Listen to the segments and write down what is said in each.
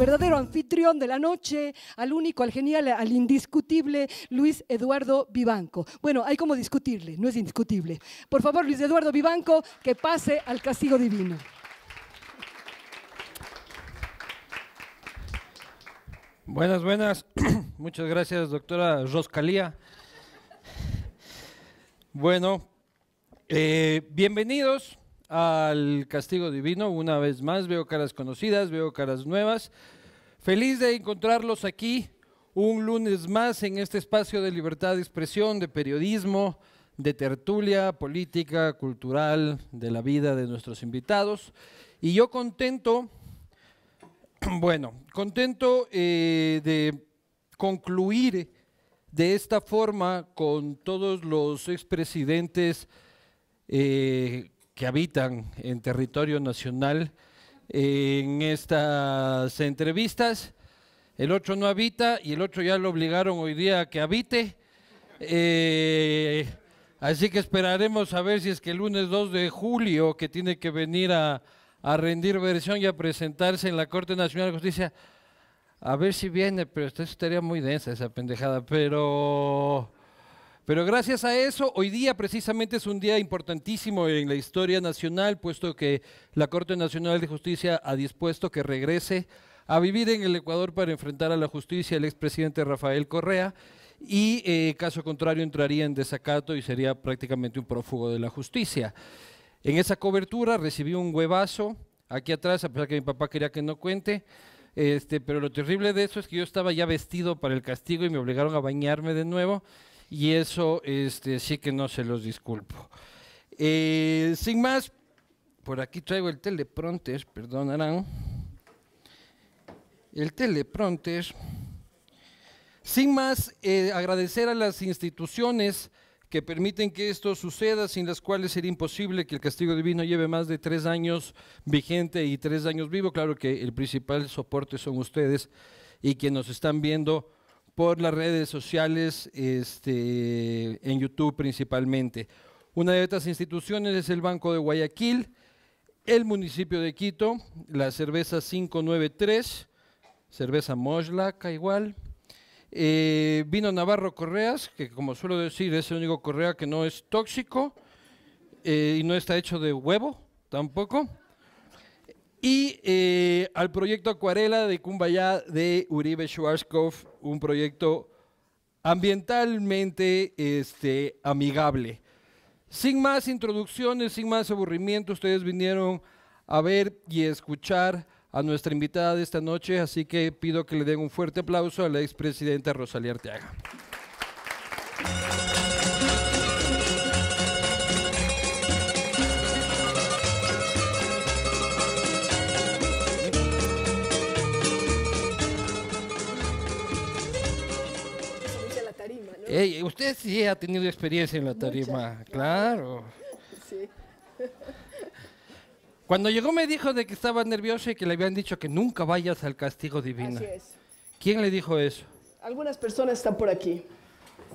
verdadero anfitrión de la noche, al único, al genial, al indiscutible Luis Eduardo Vivanco. Bueno, hay como discutirle, no es indiscutible. Por favor, Luis Eduardo Vivanco, que pase al castigo divino. Buenas, buenas. Muchas gracias, doctora Roscalía. Bueno, eh, bienvenidos al castigo divino. Una vez más veo caras conocidas, veo caras nuevas. Feliz de encontrarlos aquí un lunes más en este espacio de libertad de expresión, de periodismo, de tertulia política, cultural, de la vida de nuestros invitados. Y yo contento, bueno, contento eh, de concluir de esta forma con todos los expresidentes eh, que habitan en territorio nacional en estas entrevistas. El otro no habita y el otro ya lo obligaron hoy día a que habite. Eh, así que esperaremos a ver si es que el lunes 2 de julio, que tiene que venir a, rendir versión y a presentarse en la Corte Nacional de Justicia, a ver si viene, pero esto estaría muy densa esa pendejada, pero... Pero gracias a eso, hoy día precisamente es un día importantísimo en la historia nacional, puesto que la Corte Nacional de Justicia ha dispuesto que regrese a vivir en el Ecuador para enfrentar a la justicia el expresidente Rafael Correa y eh, caso contrario entraría en desacato y sería prácticamente un prófugo de la justicia. En esa cobertura recibí un huevazo aquí atrás, a pesar que mi papá quería que no cuente. Este, pero lo terrible de eso es que yo estaba ya vestido para el castigo y me obligaron a bañarme de nuevo y eso este, sí que no se los disculpo. Eh, sin más, por aquí traigo el teleprompter, perdonarán. El teleprompter. Sin más, eh, agradecer a las instituciones que permiten que esto suceda, sin las cuales sería imposible que el castigo divino lleve más de tres años vigente y tres años vivo. Claro que el principal soporte son ustedes y quienes nos están viendo por las redes sociales, este, en YouTube principalmente. Una de estas instituciones es el Banco de Guayaquil, el municipio de Quito, la cerveza 593, cerveza Moslaca igual, eh, vino Navarro Correas, que como suelo decir es el único correa que no es tóxico eh, y no está hecho de huevo tampoco. Y eh, al proyecto Acuarela de Cumbayá de Uribe Schwarzkopf, un proyecto ambientalmente este, amigable. Sin más introducciones, sin más aburrimiento, ustedes vinieron a ver y escuchar a nuestra invitada de esta noche, así que pido que le den un fuerte aplauso a la expresidenta Rosalía Arteaga. usted sí ha tenido experiencia en la tarima, claro. Sí. Cuando llegó me dijo de que estaba nervioso y que le habían dicho que nunca vayas al castigo divino. Así es. ¿Quién le dijo eso? Algunas personas están por aquí.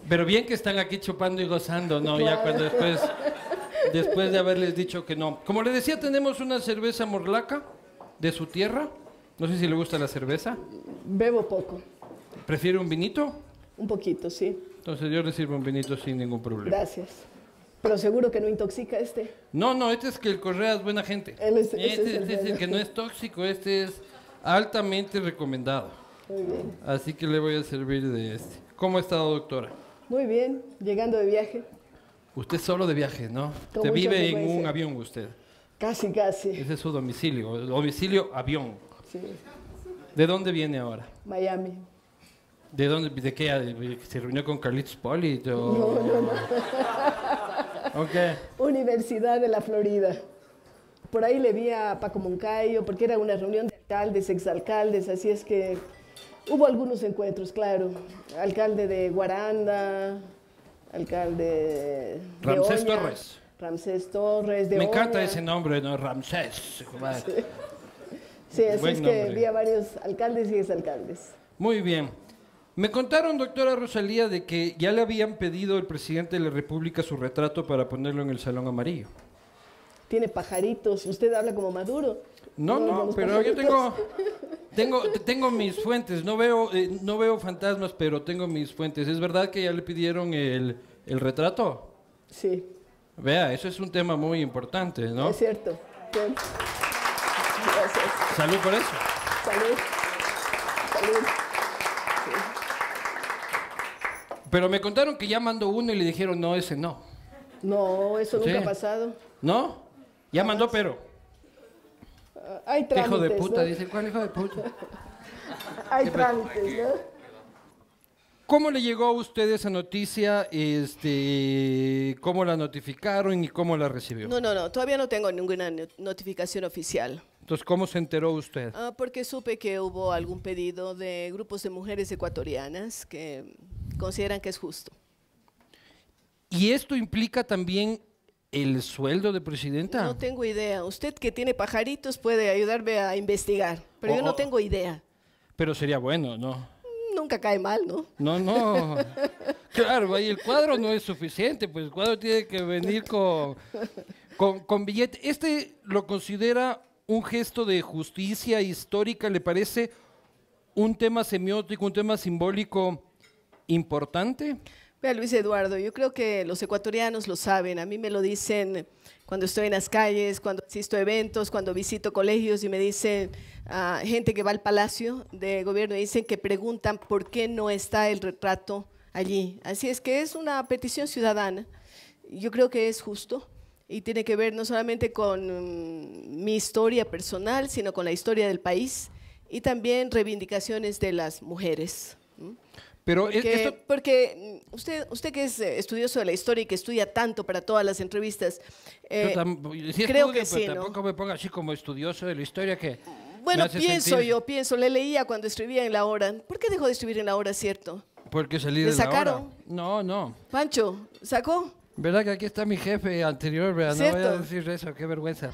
Pero bien que están aquí chupando y gozando, ¿no? Ya cuando después, después de haberles dicho que no. Como le decía, tenemos una cerveza morlaca de su tierra. No sé si le gusta la cerveza. Bebo poco. ¿Prefiere un vinito? Un poquito, sí. Entonces yo le sirvo un vinito sin ningún problema. Gracias. Pero seguro que no intoxica este. No, no, este es que el Correa es buena gente. Él este es, este, es, el que no es tóxico, este es altamente recomendado. Muy bien. Así que le voy a servir de este. ¿Cómo ha estado, doctora? Muy bien, llegando de viaje. Usted solo de viaje, ¿no? Te vive en un avión, usted. Casi, casi. Ese es su domicilio, domicilio avión. Sí. ¿De dónde viene ahora? Miami. ¿De dónde? ¿De qué? ¿Se reunió con Carlitos polito No, no, no. Universidad de la Florida. Por ahí le vi a Paco Moncayo, porque era una reunión de alcaldes, exalcaldes, así es que hubo algunos encuentros, claro. Alcalde de Guaranda, alcalde Ramsés Torres. Ramsés Torres de Me encanta ese nombre, ¿no? Ramsés. Sí, sí así es que vi a varios alcaldes y exalcaldes. Muy bien. Me contaron, doctora Rosalía, de que ya le habían pedido el presidente de la República su retrato para ponerlo en el Salón Amarillo. Tiene pajaritos, usted habla como Maduro. No, no, pero yo tengo, tengo, tengo mis fuentes, no veo, eh, no veo fantasmas, pero tengo mis fuentes. ¿Es verdad que ya le pidieron el, retrato? Sí. Vea, eso es un tema muy importante, ¿no? Es cierto. Gracias. Salud por eso. Salud. Salud. Pero me contaron que ya mandó uno y le dijeron, no, ese no. No, eso nunca ha pasado. ¿No? Ya mandó, pero. Ah, hay trámites. Hijo de puta, dice, ¿cuál hijo de puta? hay trámites, ¿no? ¿Cómo le llegó a usted esa noticia? Este, ¿Cómo la notificaron y cómo la recibió? No, no, no, todavía no tengo ninguna notificación oficial. Entonces, ¿cómo se enteró usted? Ah, porque supe que hubo algún pedido de grupos de mujeres ecuatorianas que consideran que es justo. ¿Y esto implica también el sueldo de presidenta? No tengo idea. Usted que tiene pajaritos puede ayudarme a investigar, pero oh, yo no oh. tengo idea. Pero sería bueno, ¿no? Nunca cae mal, ¿no? No, no. claro, y el cuadro no es suficiente, pues el cuadro tiene que venir con, con, con billete. ¿Este lo considera un gesto de justicia histórica, ¿le parece un tema semiótico, un tema simbólico importante? Vea, Luis Eduardo, yo creo que los ecuatorianos lo saben, a mí me lo dicen cuando estoy en las calles, cuando asisto a eventos, cuando visito colegios y me dicen ah, gente que va al Palacio de Gobierno, y dicen que preguntan por qué no está el retrato allí. Así es que es una petición ciudadana, yo creo que es justo y tiene que ver no solamente con mm, mi historia personal, sino con la historia del país y también reivindicaciones de las mujeres. Pero e-, porque, mm, usted, usted que es eh, estudioso de la historia y que estudia tanto para todas las entrevistas, eh, creo que sí, ¿no? me ponga así como estudioso de la historia que mm, bueno, pienso yo, pienso, le leía cuando escribía en la hora. ¿Por qué dejó de escribir en la hora, cierto? Porque salí de sacaron? La hora. No, no. Pancho, ¿sacó? ¿Verdad que aquí está mi jefe anterior? No voy a decir eso, qué vergüenza.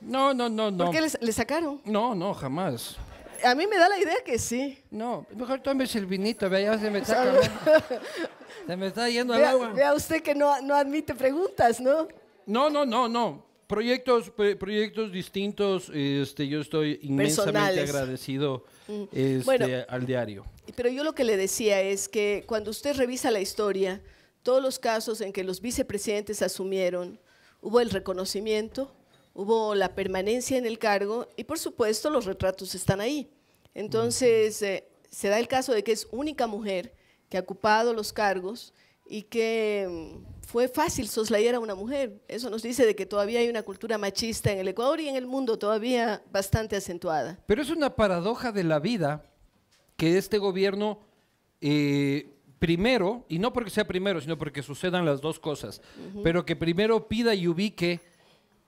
No, no, no, no. ¿Por qué le sacaron? No, no, jamás. A mí me da la idea que sí. No, mejor tomes el vinito, vea, ya se me está Se me está yendo al agua. Vea usted que no, no admite preguntas, ¿no? No, no, no, no. Proyectos, proyectos distintos, este, yo estoy inmensamente agradecido mm. este, al diario. Pero yo lo que le decía es que cuando usted revisa la historia, todos los casos en que los vicepresidentes asumieron, hubo el reconocimiento, hubo la permanencia en el cargo y por supuesto los retratos están ahí. Entonces, eh, se da el caso de que es única mujer que ha ocupado los cargos y que mm, fue fácil soslayar a una mujer. Eso nos dice de que todavía hay una cultura machista en el Ecuador y en el mundo todavía bastante acentuada. Pero es una paradoja de la vida que este gobierno eh, primero, y no porque sea primero, sino porque sucedan las dos cosas, pero que primero pida y ubique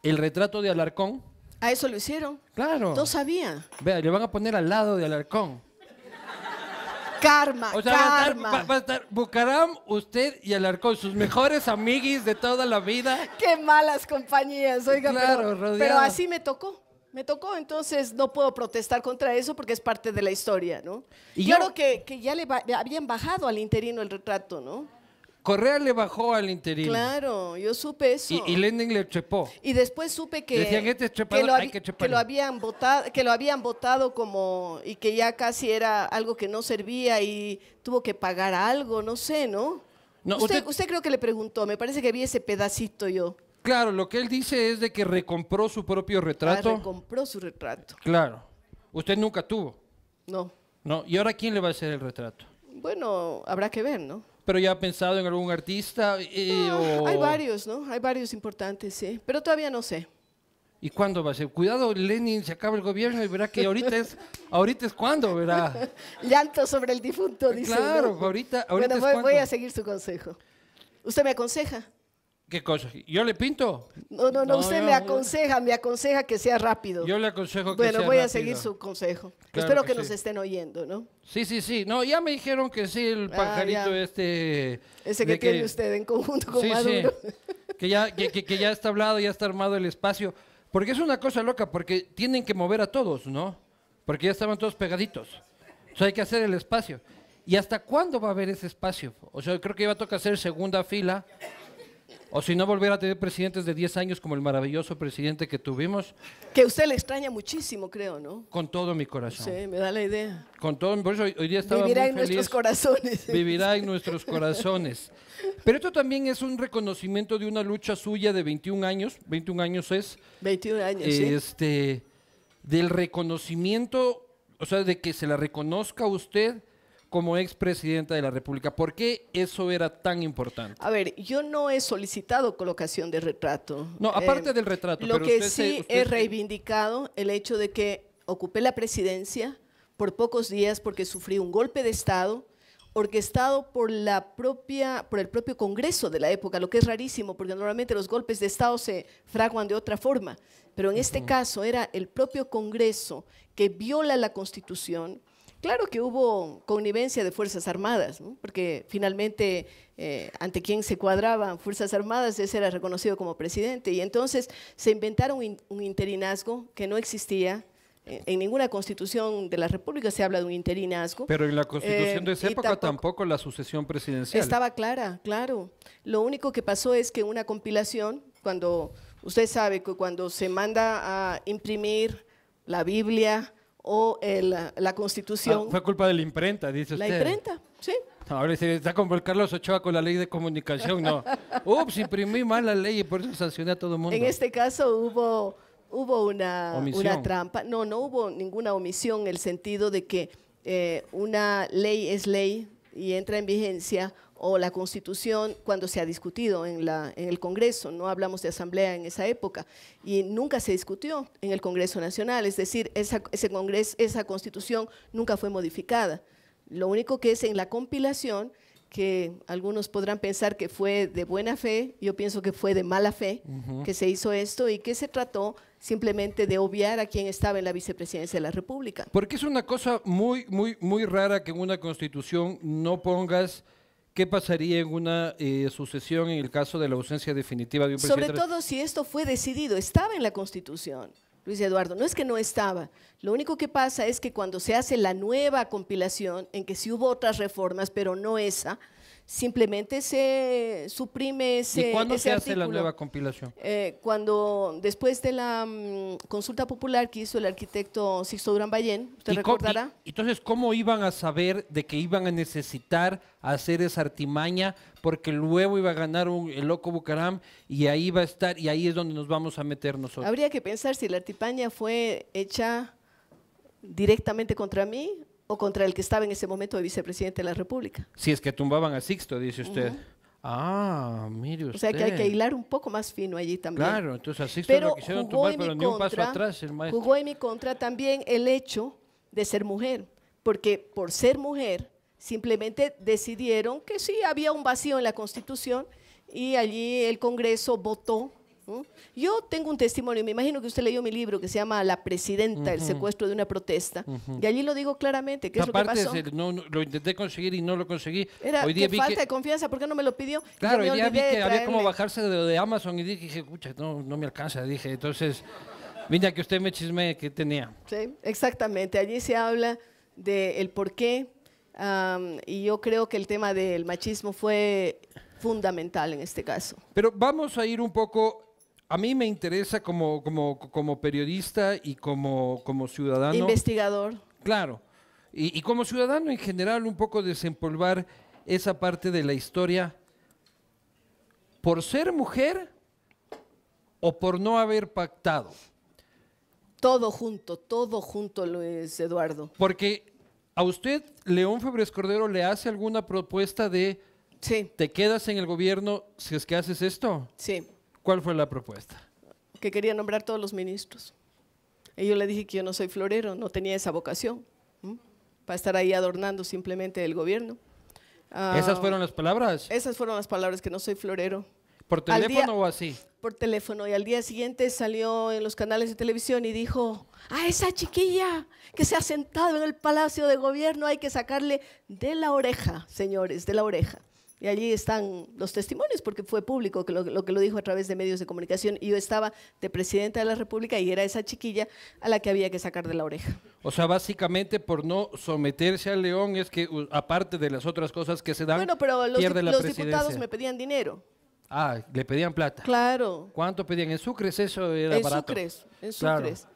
el retrato de Alarcón. ¿A eso lo hicieron? Claro. No sabía. Vea, le van a poner al lado de Alarcón. Karma, o sea, karma. Va a, estar, Bucaram, usted y Alarcón, sus mejores amiguis de toda la vida. Qué malas compañías, oiga, pero así me tocó. Me tocó, entonces no puedo protestar contra eso porque es parte de la historia, ¿no? Y yo... creo que, ya le, habían bajado al interino el retrato, ¿no? Correa le bajó al interino. Claro, yo supe eso. Y, le trepó. Y después supe que este que, lo que, lo habían votado, que lo habían votado como y que ya casi era algo que no servía y tuvo que pagar algo, no sé, ¿no? usted... usted creo que le preguntó, me parece que vi ese pedacito yo. Claro, lo que él dice es de que recompró su propio ah, retrato. Ah, recompró su retrato. Claro. Usted nunca tuvo. No. No. ¿Y ahora quién le va a hacer el retrato? Bueno, habrá que ver, ¿no? Pero ya ha pensado en algún artista. Eh, hay varios, ¿no? Hay varios importantes, sí. Pero todavía no sé. ¿Y cuándo va a ser? Cuidado, Lenin se acaba el gobierno y verá que ahorita es, ahorita es cuando, verá. Llanto sobre el difunto, Claro, ahorita, ahorita. Bueno, voy a seguir su consejo. ¿Usted me aconseja? ¿Qué cosa? ¿Yo le pinto? No, no, no, usted me aconseja, me aconseja que sea rápido. Yo le aconsejo que sea rápido. Bueno, voy a seguir su consejo. Espero que, nos estén oyendo, ¿no? Sí, sí, sí. No, ya me dijeron que sí, el ah, pajarito este... Ese que, tiene usted en conjunto con Maduro. Sí. que, ya, que, ya está hablado, ya está armado el espacio. Porque es una cosa loca, porque tienen que mover a todos, ¿no? Porque ya estaban todos pegaditos. O sea, hay que hacer el espacio. ¿Y hasta cuándo va a haber ese espacio? O sea, creo que va a tocar hacer segunda fila o si no, volver a tener presidentes de 10 años como el maravilloso presidente que tuvimos. Que usted le extraña muchísimo, creo, ¿no? Con todo mi corazón. Sí, me da la idea. Con todo, mi corazón. hoy, día estaba Vivirá en nuestros corazones. Vivirá en nuestros corazones. Pero esto también es un reconocimiento de una lucha suya de 21 años, 21 años es. 21 años, Este, del reconocimiento, o sea, de que se la reconozca usted como expresidenta de la República. ¿Por qué eso era tan importante? A ver, yo no he solicitado colocación de retrato. No, eh, aparte del retrato. Lo pero que sí he reivindicado el hecho de que ocupé la presidencia por pocos días porque sufrí un golpe de Estado orquestado por, la propia, por el propio Congreso de la época, lo que es rarísimo, porque normalmente los golpes de Estado se fraguan de otra forma, pero en este caso era el propio Congreso que viola la Constitución, Claro que hubo connivencia de Fuerzas Armadas, porque finalmente eh, ante quien se cuadraban Fuerzas Armadas, ese era reconocido como presidente, y entonces se inventaron un, interinazgo que no existía, eh, en ninguna constitución de la República se habla de un interinazgo. Pero en la constitución eh, de esa época tampoco, la sucesión presidencial. Estaba clara, claro. Lo único que pasó es que una compilación, cuando usted sabe que cuando se manda a imprimir la Biblia, o eh, la constitución. Ah, fue culpa de la imprenta, dice usted. La imprenta, sí. ahora se está como el Carlos Ochoa con la ley de comunicación, no. Ups, imprimí mal la ley y por eso sancioné a todo el mundo. En este caso hubo, hubo una, una trampa. No, no hubo ninguna omisión en el sentido de que eh, una ley es ley y entra en vigencia o la Constitución cuando se ha discutido en, la, el Congreso, no hablamos de asamblea en esa época, y nunca se discutió en el Congreso Nacional, es decir, esa, ese congreso, esa Constitución nunca fue modificada. Lo único que es en la compilación, que algunos podrán pensar que fue de buena fe, yo pienso que fue de mala fe que se hizo esto y que se trató simplemente de obviar a quien estaba en la vicepresidencia de la República. Porque es una cosa muy, muy, muy rara que en una constitución no pongas ¿Qué pasaría en una eh, sucesión en el caso de la ausencia definitiva de un presidente? Sobre todo si esto fue decidido, estaba en la Constitución. Luis Eduardo, no es que no estaba. Lo único que pasa es que cuando se hace la nueva compilación, en que sí hubo otras reformas, pero no esa, simplemente se suprime ese. ¿Y cuándo se hace la nueva compilación? Eh, cuando, después de la mm, consulta popular que hizo el arquitecto Sixto Durán Ballén, usted recordará. entonces, ¿cómo iban a saber de que iban a necesitar hacer esa artimaña? Porque luego iba a ganar un, el loco Bucaram y ahí va a estar, y ahí es donde nos vamos a meter nosotros. Habría que pensar si la artimaña fue hecha directamente contra mí o contra el que estaba en ese momento de vicepresidente de la República. Si es que tumbaban a Sixto, dice usted. Ah, mire usted. O sea que hay que hilar un poco más fino allí también. Claro, entonces a Sixto lo quisieron tumbar, pero ni un paso atrás Jugó en mi contra también el hecho de ser mujer, porque por ser mujer simplemente decidieron que sí había un vacío en la Constitución y allí el Congreso votó yo tengo un testimonio, me imagino que usted leyó mi libro que se llama La Presidenta, el secuestro de una protesta, y allí lo digo claramente, que es lo que pasó. No, lo intenté conseguir y no lo conseguí. Era Hoy que falta de confianza, ¿por qué no me lo pidió? Claro, hoy vi que había como bajarse de, de, Amazon y dije, escucha, no, no me alcanza, dije, entonces, mira que usted me chisme que tenía. Sí, exactamente, allí se habla del por qué, y yo creo que el tema del machismo fue fundamental en este caso. Pero vamos a ir un poco a mí me interesa como, como, periodista y como, como ciudadano. Investigador. Claro. Y, como ciudadano en general, un poco desempolvar esa parte de la historia por ser mujer o por no haber pactado. Todo junto, todo junto, Luis Eduardo. Porque a usted, León Febres Cordero, le hace alguna propuesta de, sí. ¿te quedas en el gobierno si es que haces esto? Sí. ¿Cuál fue la propuesta? Que quería nombrar todos los ministros. Y yo le dije que yo no soy florero, no tenía esa vocación para estar ahí adornando simplemente el gobierno. Ah, ¿Esas fueron las palabras? Esas fueron las palabras, que no soy florero. ¿Por teléfono o así? Por teléfono. Y al día siguiente salió en los canales de televisión y dijo, a esa chiquilla que se ha sentado en el Palacio de Gobierno hay que sacarle de la oreja, señores, de la oreja. Y allí están los testimonios, porque fue público que lo, que lo dijo a través de medios de comunicación. Y yo estaba de presidenta de la República y era esa chiquilla a la que había que sacar de la oreja. O sea, básicamente por no someterse al león es que, aparte de las otras cosas que se dan, bueno, pero los, pierde los diputados me pedían dinero. Ah, le pedían plata. Claro. ¿Cuánto pedían? En Sucres eso era en Sucres, en Sucres.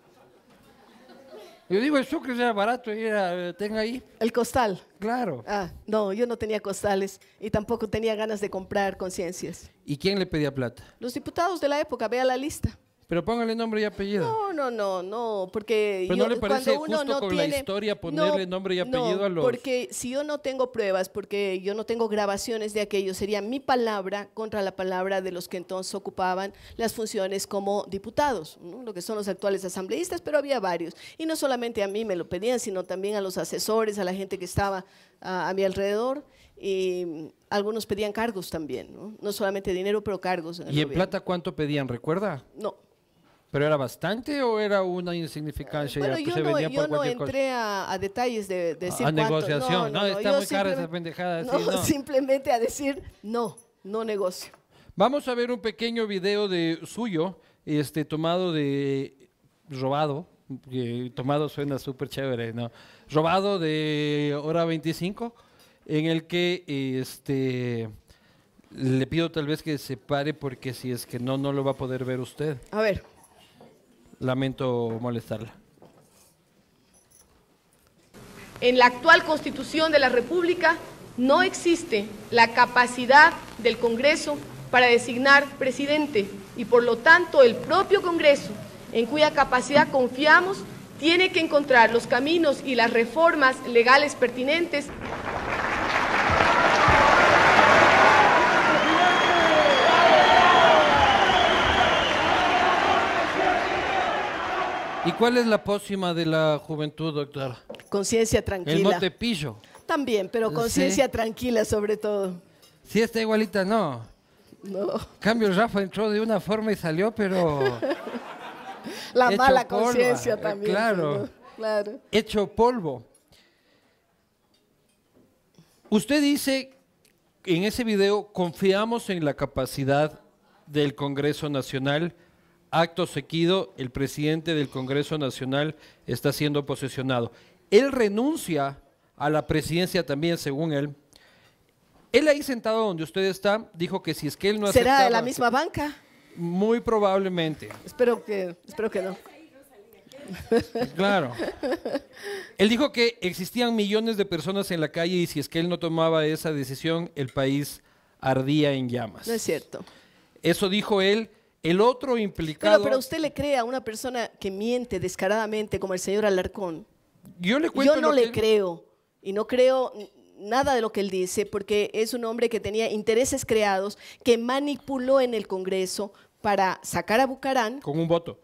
Yo digo, el sucre sea barato, era, eh, tenga ahí. El costal. Claro. Ah, no, yo no tenía costales y tampoco tenía ganas de comprar conciencias. ¿Y quién le pedía plata? Los diputados de la época, vea la lista. Pero póngale nombre y apellido. No, no, no, no, porque no le parece cuando uno no tiene, la historia ponerle nombre y apellido a los porque si yo no tengo pruebas, porque yo no tengo grabaciones de aquello, sería mi palabra contra la palabra de los que entonces ocupaban las funciones como diputados, lo que son los actuales asambleístas, pero había varios y no solamente a mí me lo pedían, sino también a los asesores, a la gente que estaba a, mi alrededor y algunos pedían cargos también, no, solamente dinero, pero cargos. ¿Y en plata cuánto pedían, recuerda? No. ¿Pero era bastante o era una insignificancia? Bueno, yo, no, yo entré a, detalles de, de decir A, negociación, no, está muy cara esa pendejada. no, simplemente a decir no, no negocio. Vamos a ver un pequeño video de suyo, este, tomado de, robado, tomado suena súper chévere, ¿no? Robado de hora 25, en el que, este, le pido tal vez que se pare porque si es que no, no lo va a poder ver usted. A ver. Lamento molestarla. En la actual Constitución de la República no existe la capacidad del Congreso para designar presidente y por lo tanto el propio Congreso, en cuya capacidad confiamos, tiene que encontrar los caminos y las reformas legales pertinentes. ¿Y cuál es la pócima de la juventud, doctora? Conciencia tranquila. El motepillo. pillo. También, pero conciencia tranquila sobre todo. Si está igualita, no. No. Cambio, Rafa entró de una forma y salió, pero... la mala conciencia eh, también. Claro. claro. Hecho polvo. Usted dice en ese video, confiamos en la capacidad del Congreso Nacional acto seguido, el presidente del Congreso Nacional está siendo posesionado. Él renuncia a la presidencia también, según él. Él ahí sentado donde usted está, dijo que si es que él no ¿Será de la misma banca? Muy probablemente. Espero que, espero que no. Claro. Él dijo que existían millones de personas en la calle y si es que él no tomaba esa decisión, el país ardía en llamas. No es cierto. Eso dijo él el otro implicado. Pero, usted le cree a una persona que miente descaradamente como el señor Alarcón. Yo le cuento. no le creo y no creo nada de lo que él dice porque es un hombre que tenía intereses creados, que manipuló en el Congreso para sacar a Bucarán. Con un voto.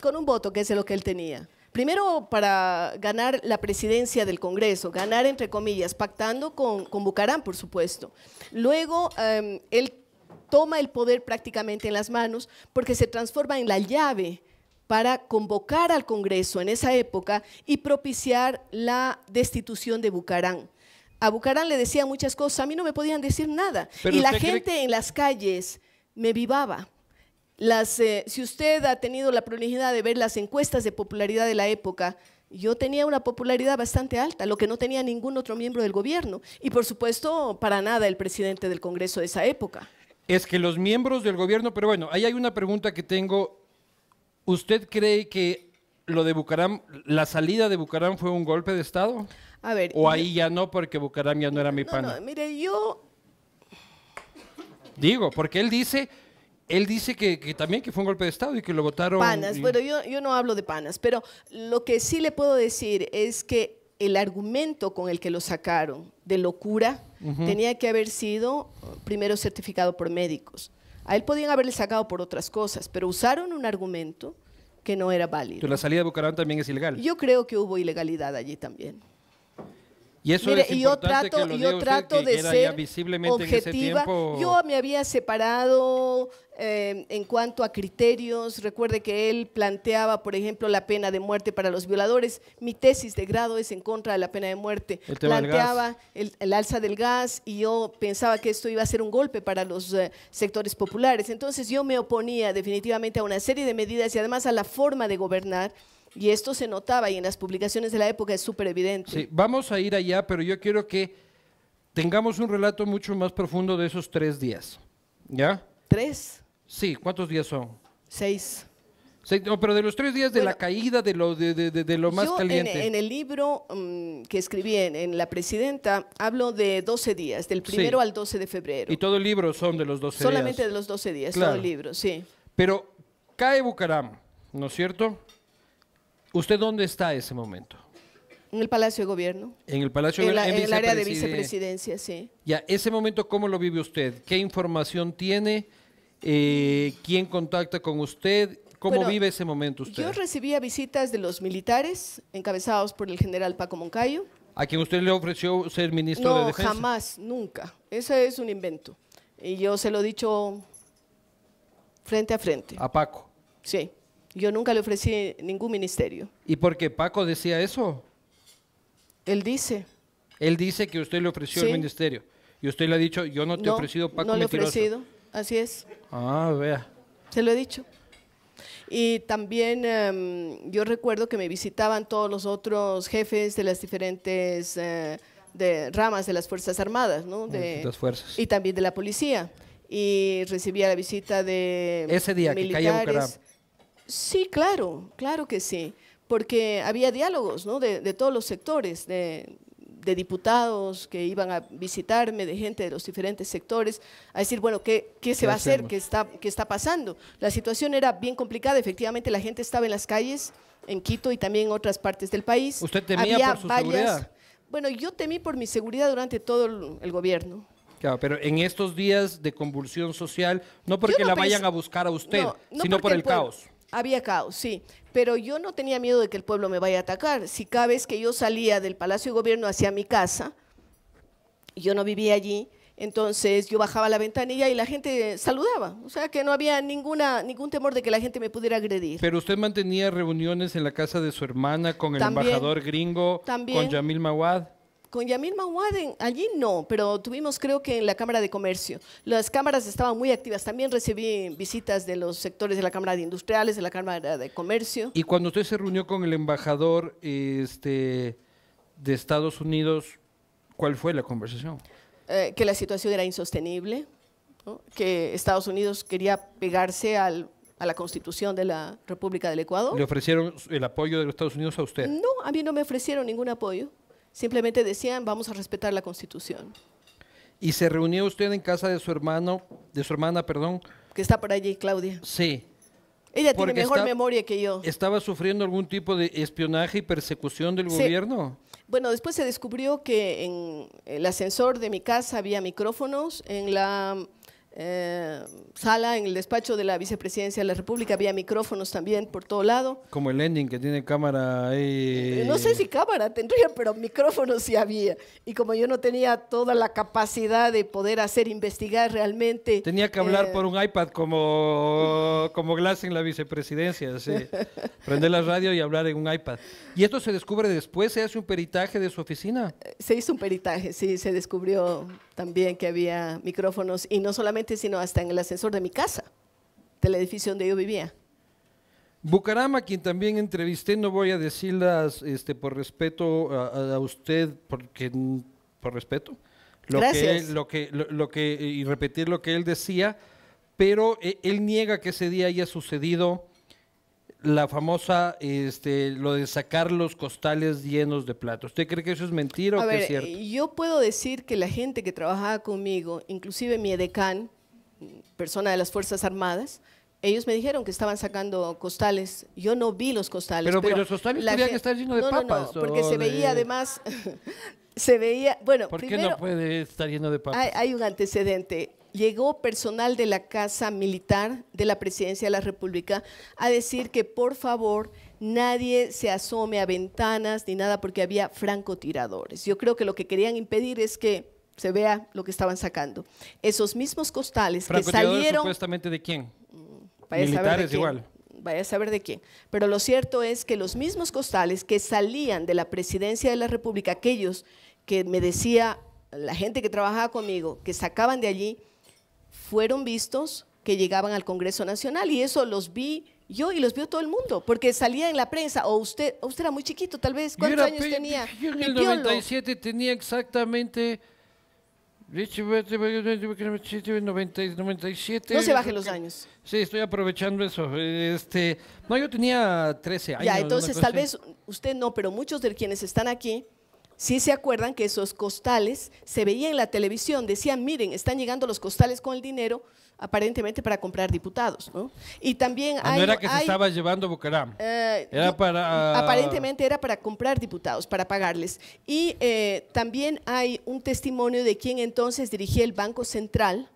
Con un voto, que es lo que él tenía. Primero, para ganar la presidencia del Congreso, ganar entre comillas, pactando con, con Bucarán, por supuesto. Luego, em, él toma el poder prácticamente en las manos porque se transforma en la llave para convocar al Congreso en esa época y propiciar la destitución de Bucarán. A Bucarán le decían muchas cosas, a mí no me podían decir nada. y la gente en las calles me vivaba. Las, eh, si usted ha tenido la prolijidad de ver las encuestas de popularidad de la época, yo tenía una popularidad bastante alta, lo que no tenía ningún otro miembro del gobierno y por supuesto para nada el presidente del Congreso de esa época es que los miembros del gobierno, pero bueno, ahí hay una pregunta que tengo. ¿Usted cree que lo de Bucaram, la salida de Bucaram fue un golpe de Estado? A ver. ¿O ahí ya no, porque Bucaram ya no era mi pana? No, mire, yo. Digo, porque él dice. Él dice que, también que fue un golpe de Estado y que lo votaron. Panas, bueno, yo, yo no hablo de panas, pero lo que sí le puedo decir es que el argumento con el que lo sacaron de locura, tenía que haber sido primero certificado por médicos. A él podían haberle sacado por otras cosas, pero usaron un argumento que no era válido. Pero la salida de Bucaramanga también es ilegal. Yo creo que hubo ilegalidad allí también. Y eso es yo trato, que yo trato de ser objetiva. Yo me había separado eh, en cuanto a criterios. Recuerde que él planteaba, por ejemplo, la pena de muerte para los violadores. Mi tesis de grado es en contra de la pena de muerte. planteaba el, alza del gas y yo pensaba que esto iba a ser un golpe para los eh, sectores populares. Entonces yo me oponía definitivamente a una serie de medidas y además a la forma de gobernar y esto se notaba y en las publicaciones de la época es súper evidente. Sí, vamos a ir allá, pero yo quiero que tengamos un relato mucho más profundo de esos tres días. ¿Ya? ¿Tres? Sí, ¿cuántos días son? Seis. no, pero de los tres días de la caída, de lo, más caliente. En, en, el libro mm, que escribí en, La Presidenta, hablo de 12 días, del primero al 12 de febrero. Y todo el libro son de los 12 Solamente días. Solamente de los 12 días, todo el libro, sí. Pero cae Bucaram, ¿no es cierto? ¿Usted dónde está ese momento? En el Palacio de Gobierno. En el Palacio de Gobierno. En, el área de vicepresidencia, sí. Ya, ese momento, ¿cómo lo vive usted? ¿Qué información tiene? Eh, ¿Quién contacta con usted? ¿Cómo vive ese momento usted? Yo recibía visitas de los militares, encabezados por el general Paco Moncayo. ¿A quien usted le ofreció ser ministro de Defensa? No, jamás, nunca. Eso es un invento. Y yo se lo he dicho frente a frente. ¿A Paco? Sí. Yo nunca le ofrecí ningún ministerio. ¿Y por qué Paco decía eso? Él dice. Él dice que usted le ofreció el ministerio. Y usted le ha dicho, yo no te he ofrecido Paco No le he ofrecido, así es. Ah, vea. Se lo he dicho. Y también em, yo recuerdo que me visitaban todos los otros jefes de las diferentes eh, de ramas de las Fuerzas Armadas, ¿no? Ah, de, las fuerzas. Y también de la policía. Y recibía la visita de Ese día que militares. que Sí, claro, claro que sí, porque había diálogos ¿no? de, todos los sectores, de, diputados que iban a visitarme, de gente de los diferentes sectores, a decir, bueno, ¿qué, se va a hacer? ¿Qué está, está pasando? La situación era bien complicada, efectivamente la gente estaba en las calles, en Quito y también en otras partes del país. ¿Usted temía por su seguridad? Bueno, yo temí por mi seguridad durante todo el gobierno. Claro, pero en estos días de convulsión social, no porque la vayan a buscar a usted, sino por el caos. Había caos, sí. Pero yo no tenía miedo de que el pueblo me vaya a atacar. Si cada vez que yo salía del Palacio de Gobierno hacia mi casa, yo no vivía allí, entonces yo bajaba la ventanilla y la gente saludaba. O sea que no había ninguna, ningún temor de que la gente me pudiera agredir. Pero usted mantenía reuniones en la casa de su hermana con el embajador gringo, con Yamil Mawad con Yamil Mawaden, allí no, pero tuvimos creo que en la Cámara de Comercio. Las cámaras estaban muy activas. También recibí visitas de los sectores de la Cámara de Industriales, de la Cámara de Comercio. Y cuando usted se reunió con el embajador este, de Estados Unidos, ¿cuál fue la conversación? Eh, que la situación era insostenible, que Estados Unidos quería pegarse a la Constitución de la República del Ecuador. ¿Le ofrecieron el apoyo de los Estados Unidos a usted? No, a mí no me ofrecieron ningún apoyo. Simplemente decían, vamos a respetar la Constitución. ¿Y se reunió usted en casa de su hermano, de su hermana, perdón? Que está por allí, Claudia. Sí. Ella tiene mejor memoria que yo. ¿Estaba sufriendo algún tipo de espionaje y persecución del gobierno? Bueno, después se descubrió que en el ascensor de mi casa había micrófonos, en la eh, sala en el despacho de la vicepresidencia de la República. Había micrófonos también por todo lado. Como el ending que tiene cámara ahí. Eh, no sé si cámara tendría, pero micrófonos sí había. Y como yo no tenía toda la capacidad de poder hacer investigar realmente. Tenía que hablar eh, por un iPad como, como Glass en la vicepresidencia. Prender la radio y hablar en un iPad. ¿Y esto se descubre después? ¿Se hace un peritaje de su oficina? Se hizo un peritaje, sí, se descubrió también que había micrófonos, y no solamente, sino hasta en el ascensor de mi casa, del edificio donde yo vivía. Bucarama, quien también entrevisté, no voy a decirlas este, por respeto a, usted, porque por respeto, lo lo que, lo que, y repetir lo que él decía, pero eh, él niega que ese día haya sucedido la famosa, este, lo de sacar los costales llenos de plata. ¿Usted cree que eso es mentira o que es cierto? Eh, yo puedo decir que la gente que trabajaba conmigo, inclusive mi edecán, persona de las Fuerzas Armadas, ellos me dijeron que estaban sacando costales. Yo no vi los costales. Pero, pero los costales que estar llenos de papas. No, porque se veía además, se veía, bueno, ¿Por qué no puede estar lleno de papas? hay un antecedente llegó personal de la Casa Militar de la Presidencia de la República a decir que por favor nadie se asome a ventanas ni nada porque había francotiradores. Yo creo que lo que querían impedir es que se vea lo que estaban sacando. Esos mismos costales que salieron... supuestamente de quién? Mm, vaya Militares igual. Vaya a saber de quién. Pero lo cierto es que los mismos costales que salían de la presidencia de la República, aquellos que me decía la gente que trabajaba conmigo, que sacaban de allí, fueron vistos que llegaban al Congreso Nacional y eso los vi yo y los vio todo el mundo, porque salía en la prensa, o usted, usted era muy chiquito, tal vez, ¿cuántos años tenía? Yo en el 97 tenía exactamente... No se bajen los años. Sí, estoy aprovechando eso. Este, no, yo tenía 13 años. Ya, entonces tal vez usted no, pero muchos de quienes están aquí Sí se acuerdan que esos costales se veían en la televisión, decían, miren, están llegando los costales con el dinero, aparentemente para comprar diputados, ¿no? Y también ah, no era que se estaba llevando Bucaram. Eh, era para... Ah, aparentemente era para comprar diputados, para pagarles. Y eh, también hay un testimonio de quien entonces dirigía el Banco Central,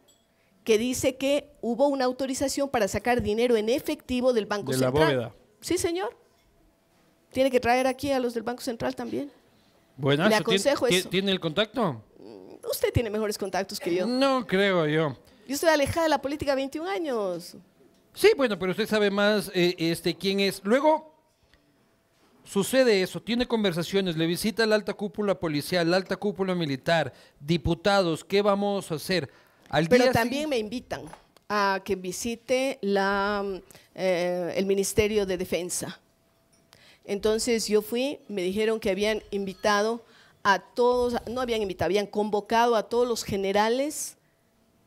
que dice que hubo una autorización para sacar dinero en efectivo del Banco Central. De la bóveda. Sí, señor. Tiene que traer aquí a los del Banco Central también. Bueno, Le ¿tiene, el contacto? Mm, usted tiene mejores contactos que yo. No creo yo. Yo estoy alejada de la política 21 años. Sí, bueno, pero usted sabe más eh, este, quién es. Luego, sucede eso, tiene conversaciones, le visita la alta cúpula policial, la alta cúpula militar, diputados, ¿qué vamos a hacer? Al Pero también me invitan a que visite la, mm, eh, el Ministerio de Defensa. Entonces yo fui, me dijeron que habían invitado a todos, no habían invitado, habían convocado a todos los generales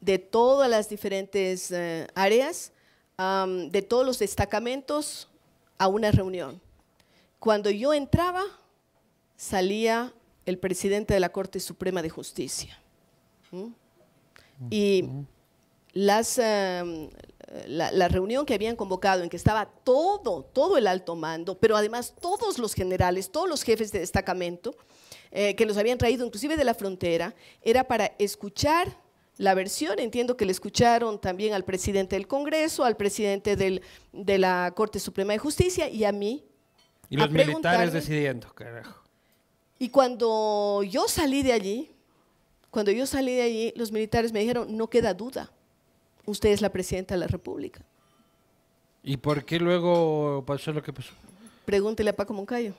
de todas las diferentes eh, áreas, de todos los destacamentos, a una reunión. Cuando yo entraba, salía el presidente de la Corte Suprema de Justicia. Y las, em, la, reunión que habían convocado en que estaba todo, todo el alto mando, pero además todos los generales, todos los jefes de destacamento, eh, que los habían traído inclusive de la frontera, era para escuchar la versión, entiendo que le escucharon también al presidente del Congreso, al presidente de la Corte Suprema de Justicia y a mí. Y los militares decidiendo, Y cuando yo salí de allí, cuando yo salí de allí, los militares me dijeron, no queda duda, usted es la presidenta de la República. ¿Y por qué luego pasó lo que pasó? Pregúntele a Paco Moncayo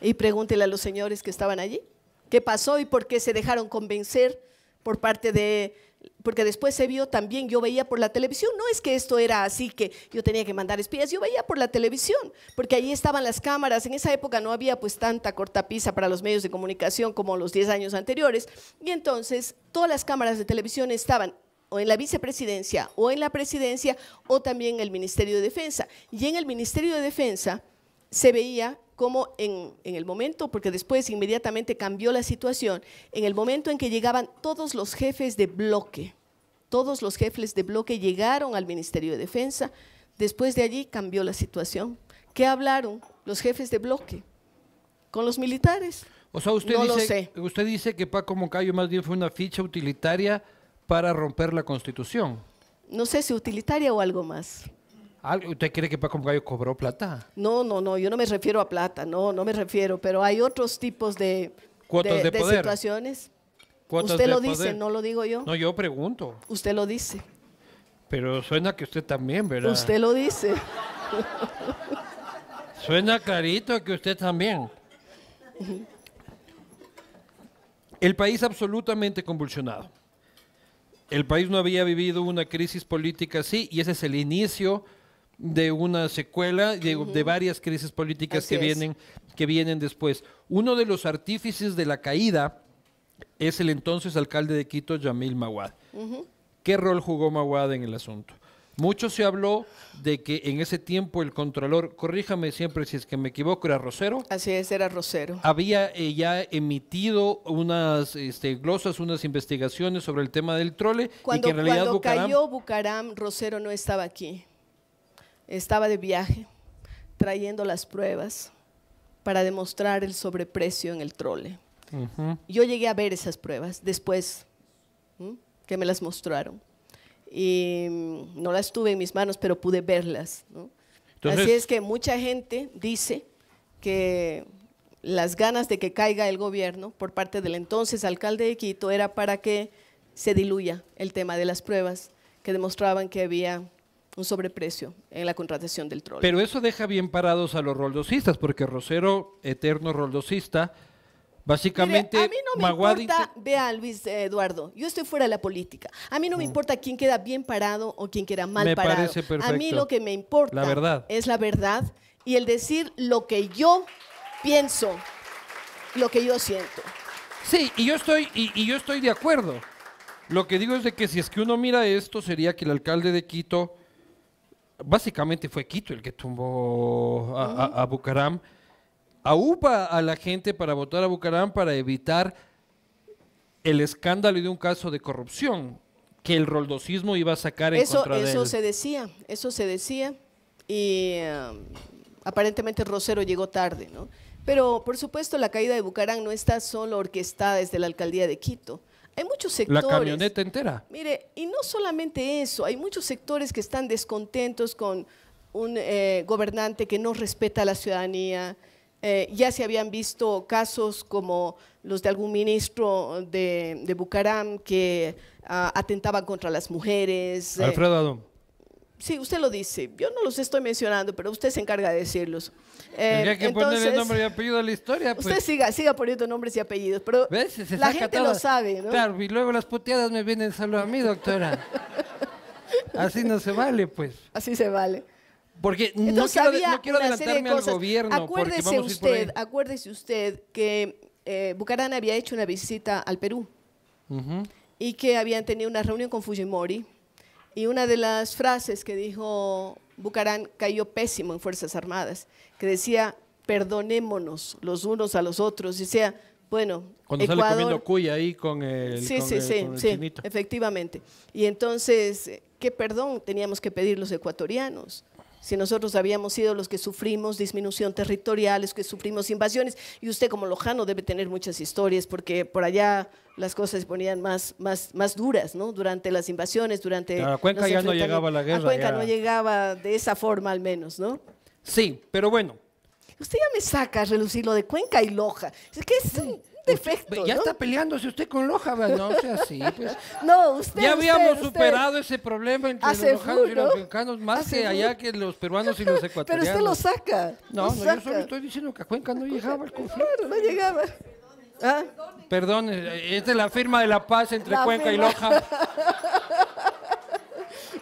y pregúntele a los señores que estaban allí qué pasó y por qué se dejaron convencer por parte de porque después se vio también, yo veía por la televisión, no es que esto era así que yo tenía que mandar espías, yo veía por la televisión, porque allí estaban las cámaras, en esa época no había pues tanta cortapisa para los medios de comunicación como los 10 años anteriores, y entonces todas las cámaras de televisión estaban o en la vicepresidencia o en la presidencia o también en el Ministerio de Defensa. Y en el Ministerio de Defensa se veía como en, el momento, porque después inmediatamente cambió la situación, en el momento en que llegaban todos los jefes de bloque, todos los jefes de bloque llegaron al Ministerio de Defensa, después de allí cambió la situación. ¿Qué hablaron los jefes de bloque con los militares? O sea, usted dice que Paco Moncayo más bien fue una ficha utilitaria para romper la constitución. No sé si utilitaria o algo más. ¿Usted cree que Paco Gallo cobró plata? No, no, no, yo no me refiero a plata, no, no me refiero, pero hay otros tipos de, de, de, de poder. Usted lo dice, no lo digo yo. No, yo pregunto. Usted lo dice. Pero suena que usted también, ¿verdad? Usted lo dice. suena carito que usted también. El país absolutamente convulsionado. El país no había vivido una crisis política así y ese es el inicio de una secuela de, varias crisis políticas que vienen, que vienen después. Uno de los artífices de la caída es el entonces alcalde de Quito, Yamil Mawad. ¿Qué rol jugó Mawad en el asunto? Mucho se habló de que en ese tiempo el controlador, corríjame siempre si es que me equivoco, era Rosero. Así es, era Rosero. Había eh, ya emitido unas este, glosas, unas investigaciones sobre el tema del trole. Cuando, cayó Bucaram, Rosero no estaba aquí. Estaba de viaje, trayendo las pruebas para demostrar el sobreprecio en el trole. Yo llegué a ver esas pruebas después que me las mostraron y mm, no las tuve en mis manos, pero pude verlas. Así es que mucha gente dice que las ganas de que caiga el gobierno por parte del entonces alcalde de Quito era para que se diluya el tema de las pruebas que demostraban que había un sobreprecio en la contratación del troll. Pero eso deja bien parados a los roldosistas, porque Rosero, eterno roldosista, Básicamente, a mí no me importa, vea Luis Eduardo, yo estoy fuera de la política. A mí no me mm. importa quién queda bien parado o quién queda mal me parado. A mí lo que me importa es la verdad y el decir lo que yo pienso, lo que yo siento. Sí, y yo estoy, y, yo estoy de acuerdo. Lo que digo es de que si es que uno mira esto, sería que el alcalde de Quito, básicamente fue Quito el que tumbó a Bucaram, aupa a la gente para votar a Bucarán para evitar el escándalo de un caso de corrupción que el roldosismo iba a sacar en eso, contra eso Eso se decía, eso se decía y um, aparentemente Rosero llegó tarde, ¿no? Pero por supuesto la caída de Bucarán no está solo orquestada desde la alcaldía de Quito. Hay muchos sectores. La camioneta entera. Mire, y no solamente eso, hay muchos sectores que están descontentos con un eh, gobernante que no respeta a la ciudadanía, eh, ya se habían visto casos como los de algún ministro de, de Bucaram que ah, atentaba atentaban contra las mujeres. Eh. Alfredo Adón. Sí, usted lo dice. Yo no los estoy mencionando, pero usted se encarga de decirlos. Eh, que entonces, ponerle nombre y apellido a la historia. Pues. Usted siga, siga poniendo nombres y apellidos, pero la gente lo sabe, Claro, y luego las puteadas me vienen solo a mí, doctora. Así no se vale, pues. Así se vale. Porque no quiero, no quiero adelantarme al gobierno. Acuérdese usted, usted que eh, Bucarán había hecho una visita al Perú y que habían tenido una reunión con Fujimori. Y una de las frases que dijo Bucarán cayó pésimo en Fuerzas Armadas, que decía, perdonémonos los unos a los otros. Y sea, bueno, Cuando sale comiendo cuya ahí con el Sí, sí, sí, sí efectivamente. Y entonces, ¿qué perdón teníamos que pedir los ecuatorianos? si nosotros habíamos sido los que sufrimos disminución territorial, los que sufrimos invasiones, y usted como lojano debe tener muchas historias, porque por allá las cosas se ponían más, más, más duras, ¿no? Durante las invasiones, durante... Ah, a Cuenca ya no llegaba la guerra. A Cuenca no llegaba de esa forma al menos, ¿no? Sí, pero bueno. Usted ya me saca a relucir lo de Cuenca y Loja. que es? ya está peleándose usted con Loja no sea así. Pues. No, Ya habíamos superado ese problema entre los lojanos y los cuencanos más que allá que los peruanos y los ecuatorianos. Pero usted lo saca. No, no yo solo estoy diciendo que a Cuenca no llegaba el conflicto. no llegaba. ¿Ah? Perdón, esta eh, es la firma de la paz entre Cuenca y Loja.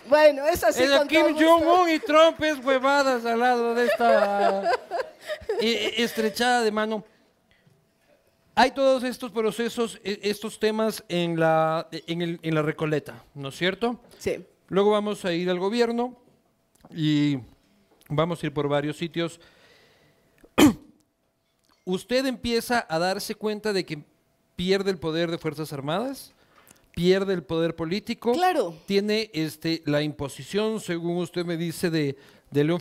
Bueno, es así. Es Kim Jong-un y Trump es huevadas al lado de esta eh, eh, estrechada de mano. Hay todos estos procesos, e, estos temas en la, en, la Recoleta, ¿no es cierto? Sí. Luego vamos a ir al gobierno y vamos a ir por varios sitios. ¿Usted empieza a darse cuenta de que pierde el poder de Fuerzas Armadas? pierde el poder político. Claro. Tiene este, la imposición, según usted me dice, de, de León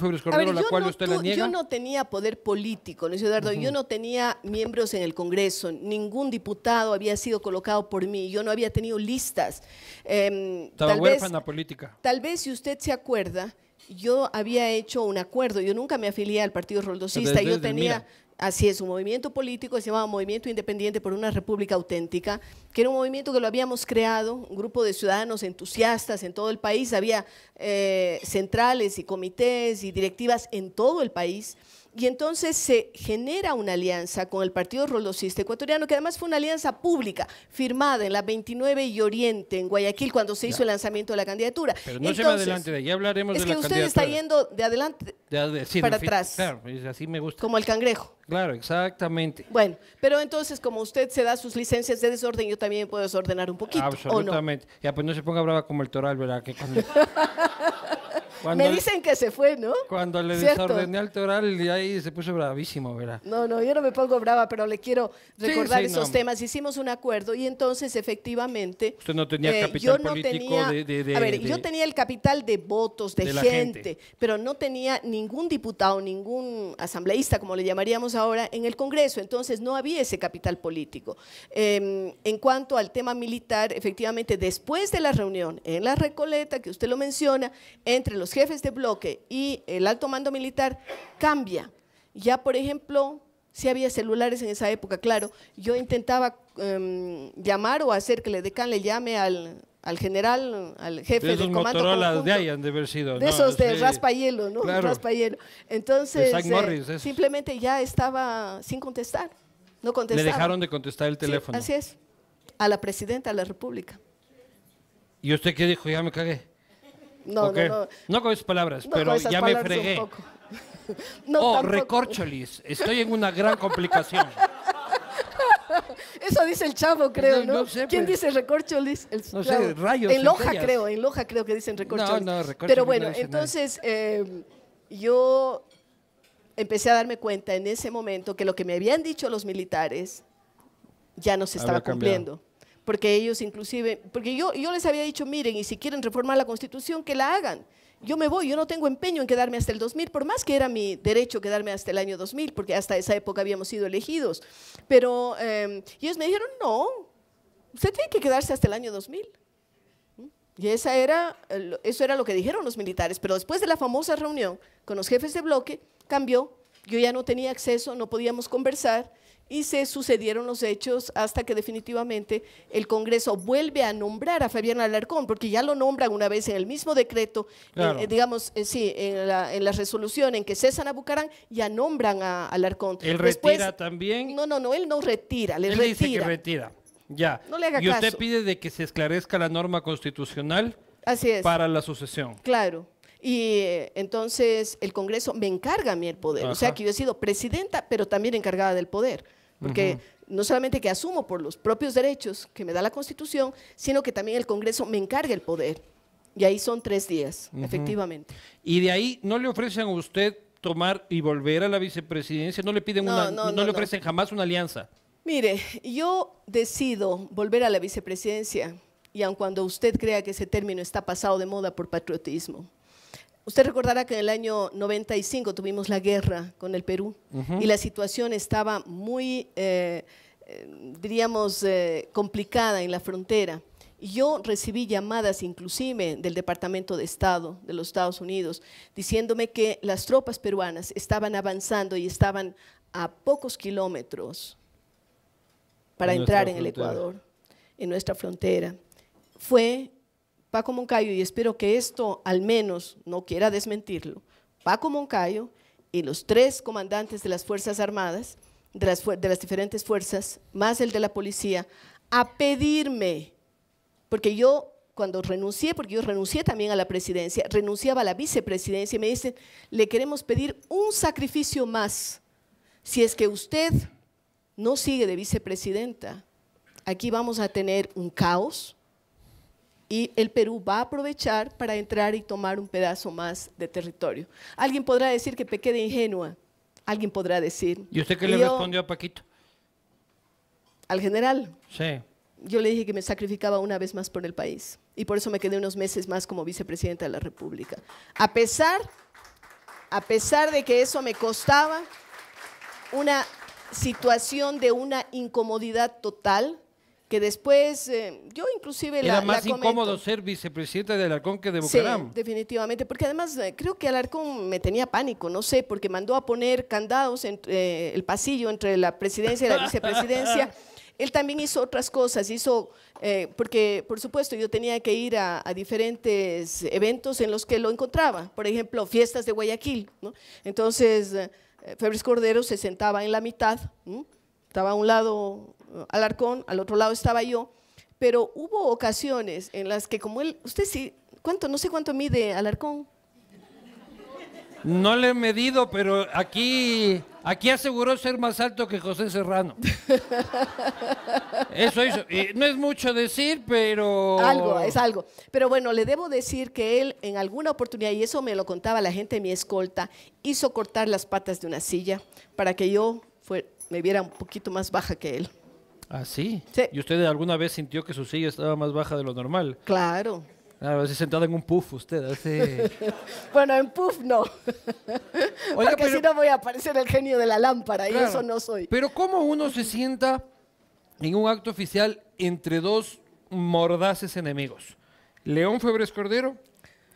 la cual usted la niega. Yo no tenía poder político, Luis Eduardo. Yo no tenía miembros en el Congreso. Ningún diputado había sido colocado por mí. Yo no había tenido listas. Em, tal vez, política. Tal vez, si usted se acuerda, yo había hecho un acuerdo. Yo nunca me afilié al Partido Roldosista. yo tenía, Así es, un movimiento político que se llamaba Movimiento Independiente por una República Auténtica, que era un movimiento que lo habíamos creado, un grupo de ciudadanos entusiastas en todo el país, había eh, centrales y comités y directivas en todo el país, y entonces se genera una alianza con el Partido Rolocista Ecuatoriano, que además fue una alianza pública, firmada en la 29 y Oriente, en Guayaquil, cuando se hizo el lanzamiento de la candidatura. Pero no se va adelante de ahí, hablaremos de la candidatura. Es que usted está yendo de adelante para atrás. Claro, así me gusta. Como el cangrejo. Claro, exactamente. Bueno, pero entonces, como usted se da sus licencias de desorden, yo también puedo desordenar un poquito. Absolutamente. Ya, pues no se ponga brava como el toral, ¿verdad? Que me dicen que se fue, ¿no? Cuando le desordené al Teoral, y ahí se puso bravísimo, ¿verdad? No, no, yo no me pongo brava, pero le quiero recordar esos temas. Hicimos un acuerdo y entonces efectivamente... Usted no tenía eh, capital político de, A ver, yo tenía el capital de votos, de, gente, pero no tenía ningún diputado, ningún asambleísta, como le llamaríamos ahora, en el Congreso. Entonces no había ese capital político. Em, en cuanto al tema militar, efectivamente, después de la reunión en la Recoleta, que usted lo menciona, entre los jefes de bloque y el alto mando militar cambia. Ya, por ejemplo, si había celulares en esa época, claro, yo intentaba em, llamar o hacer que le decan le llame al, general, al jefe de del comando conjunto, de hayan de haber sido. De esos de raspa hielo, ¿no? raspa hielo. Entonces, eh, simplemente ya estaba sin contestar. No contestaba. Le dejaron de contestar el teléfono. así es. A la presidenta de la República. ¿Y usted qué dijo? Ya me cagué. No, no, no. No con esas palabras, pero ya me fregué. oh, recorcholis. Estoy en una gran complicación. Eso dice el chavo, creo, ¿no? ¿Quién dice recorcholis? no rayos. En Loja, creo, en Loja creo que dicen recorcholis. recorcholis Pero bueno, entonces em, yo empecé a darme cuenta en ese momento que lo que me habían dicho los militares ya no se estaba cumpliendo porque ellos inclusive, porque yo, yo les había dicho, miren, y si quieren reformar la Constitución, que la hagan. Yo me voy, yo no tengo empeño en quedarme hasta el 2000, por más que era mi derecho quedarme hasta el año 2000, porque hasta esa época habíamos sido elegidos. Pero em, ellos me dijeron, no, usted tiene que quedarse hasta el año 2000. Y esa era, eso era lo que dijeron los militares, pero después de la famosa reunión con los jefes de bloque, cambió, yo ya no tenía acceso, no podíamos conversar, y se sucedieron los hechos hasta que definitivamente el Congreso vuelve a nombrar a Fabián Alarcón, porque ya lo nombran una vez en el mismo decreto, eh, eh, digamos, eh, sí, en la, resolución en que cesan a Bucarán, ya nombran a, Alarcón. ¿Él retira también? No, no, no, él no retira, le él dice que retira, ya. No le haga ¿Y usted pide de que se esclarezca la norma constitucional Así es. para la sucesión? Claro. Y entonces el Congreso me encarga a mí el poder. O sea que yo he sido presidenta, pero también encargada del poder porque no solamente que asumo por los propios derechos que me da la Constitución, sino que también el Congreso me encarga el poder. Y ahí son tres días, efectivamente. Y de ahí no le ofrecen a usted tomar y volver a la vicepresidencia, no le piden no, le ofrecen jamás una alianza. Mire, yo decido volver a la vicepresidencia y aun cuando usted crea que ese término está pasado de moda por patriotismo, Usted recordará que en el año 95 tuvimos la guerra con el Perú y la situación estaba muy, eh, eh, diríamos, eh, complicada en la frontera. Yo recibí llamadas inclusive del Departamento de Estado de los Estados Unidos diciéndome que las tropas peruanas estaban avanzando y estaban a pocos kilómetros para entrar en el Ecuador, en nuestra frontera. Fue Paco Moncayo, y espero que esto al menos no quiera desmentirlo, Paco Moncayo y los tres comandantes de las Fuerzas Armadas, de las, diferentes fuerzas, más el de la policía, a pedirme, porque yo cuando renuncié, porque yo renuncié también a la presidencia, renunciaba a la vicepresidencia, y me dicen, le queremos pedir un sacrificio más, si es que usted no sigue de vicepresidenta, aquí vamos a tener un caos, y el Perú va a aprovechar para entrar y tomar un pedazo más de territorio. Alguien podrá decir que me de ingenua, alguien podrá decir. ¿Y usted qué le respondió a Paquito? Al general. Sí. Yo le dije que me sacrificaba una vez más por el país y por eso me quedé unos meses más como vicepresidenta de la República. A pesar, a pesar de que eso me costaba una situación de una incomodidad total, que después eh, yo inclusive Era la más incómodo ser vicepresidente de Alarcón que de Bucaram. definitivamente, porque además eh, creo que Alarcón me tenía pánico, no sé, porque mandó a poner candados en eh, el pasillo entre la presidencia y la vicepresidencia. Él también hizo otras cosas, hizo, porque por supuesto yo tenía que ir a, diferentes eventos en los que lo encontraba, por ejemplo, fiestas de Guayaquil, Entonces, Febres Cordero se sentaba en la mitad, estaba a un lado Alarcón, al otro lado estaba yo, pero hubo ocasiones en las que como él, usted sí, ¿cuánto? No sé cuánto mide Alarcón. No le he medido, pero aquí, aquí aseguró ser más alto que José Serrano. Eso hizo. no es mucho decir, pero... Algo, es algo. Pero bueno, le debo decir que él en alguna oportunidad, y eso me lo contaba la gente de mi escolta, hizo cortar las patas de una silla para que yo me viera un poquito más baja que él. ¿Ah, sí? ¿Y usted alguna vez sintió que su silla estaba más baja de lo normal? Claro. Ah, a veces sentada en un puff usted, hace... bueno, en puff no. Porque si no voy a parecer el genio de la lámpara y eso no soy. Pero ¿cómo uno se sienta en un acto oficial entre dos mordaces enemigos? León Febres Cordero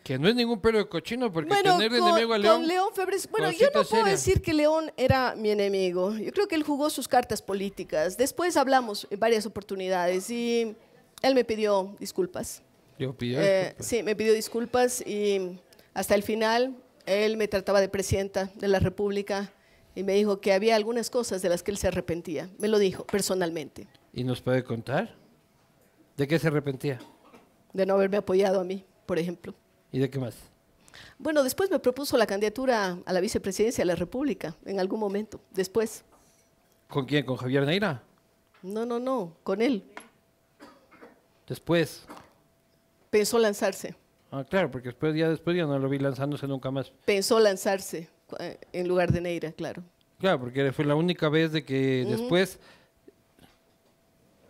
que no es ningún perro cochino, porque tener enemigo a León. León Febres, bueno, yo no puedo decir que León era mi enemigo. Yo creo que él jugó sus cartas políticas. Después hablamos en varias oportunidades y él me pidió disculpas. ¿Yo pidió? Eh, sí, me pidió disculpas y hasta el final él me trataba de presidenta de la República y me dijo que había algunas cosas de las que él se arrepentía. Me lo dijo personalmente. ¿Y nos puede contar? ¿De qué se arrepentía? De no haberme apoyado a mí, por ejemplo. ¿Y de qué más? Bueno, después me propuso la candidatura a la vicepresidencia de la República, en algún momento, después. ¿Con quién? ¿Con Javier Neira? No, no, no, con él. Después. Pensó lanzarse. Ah, claro, porque después ya, después ya no lo vi lanzándose nunca más. Pensó lanzarse eh, en lugar de Neira, claro. Claro, porque fue la única vez de que después...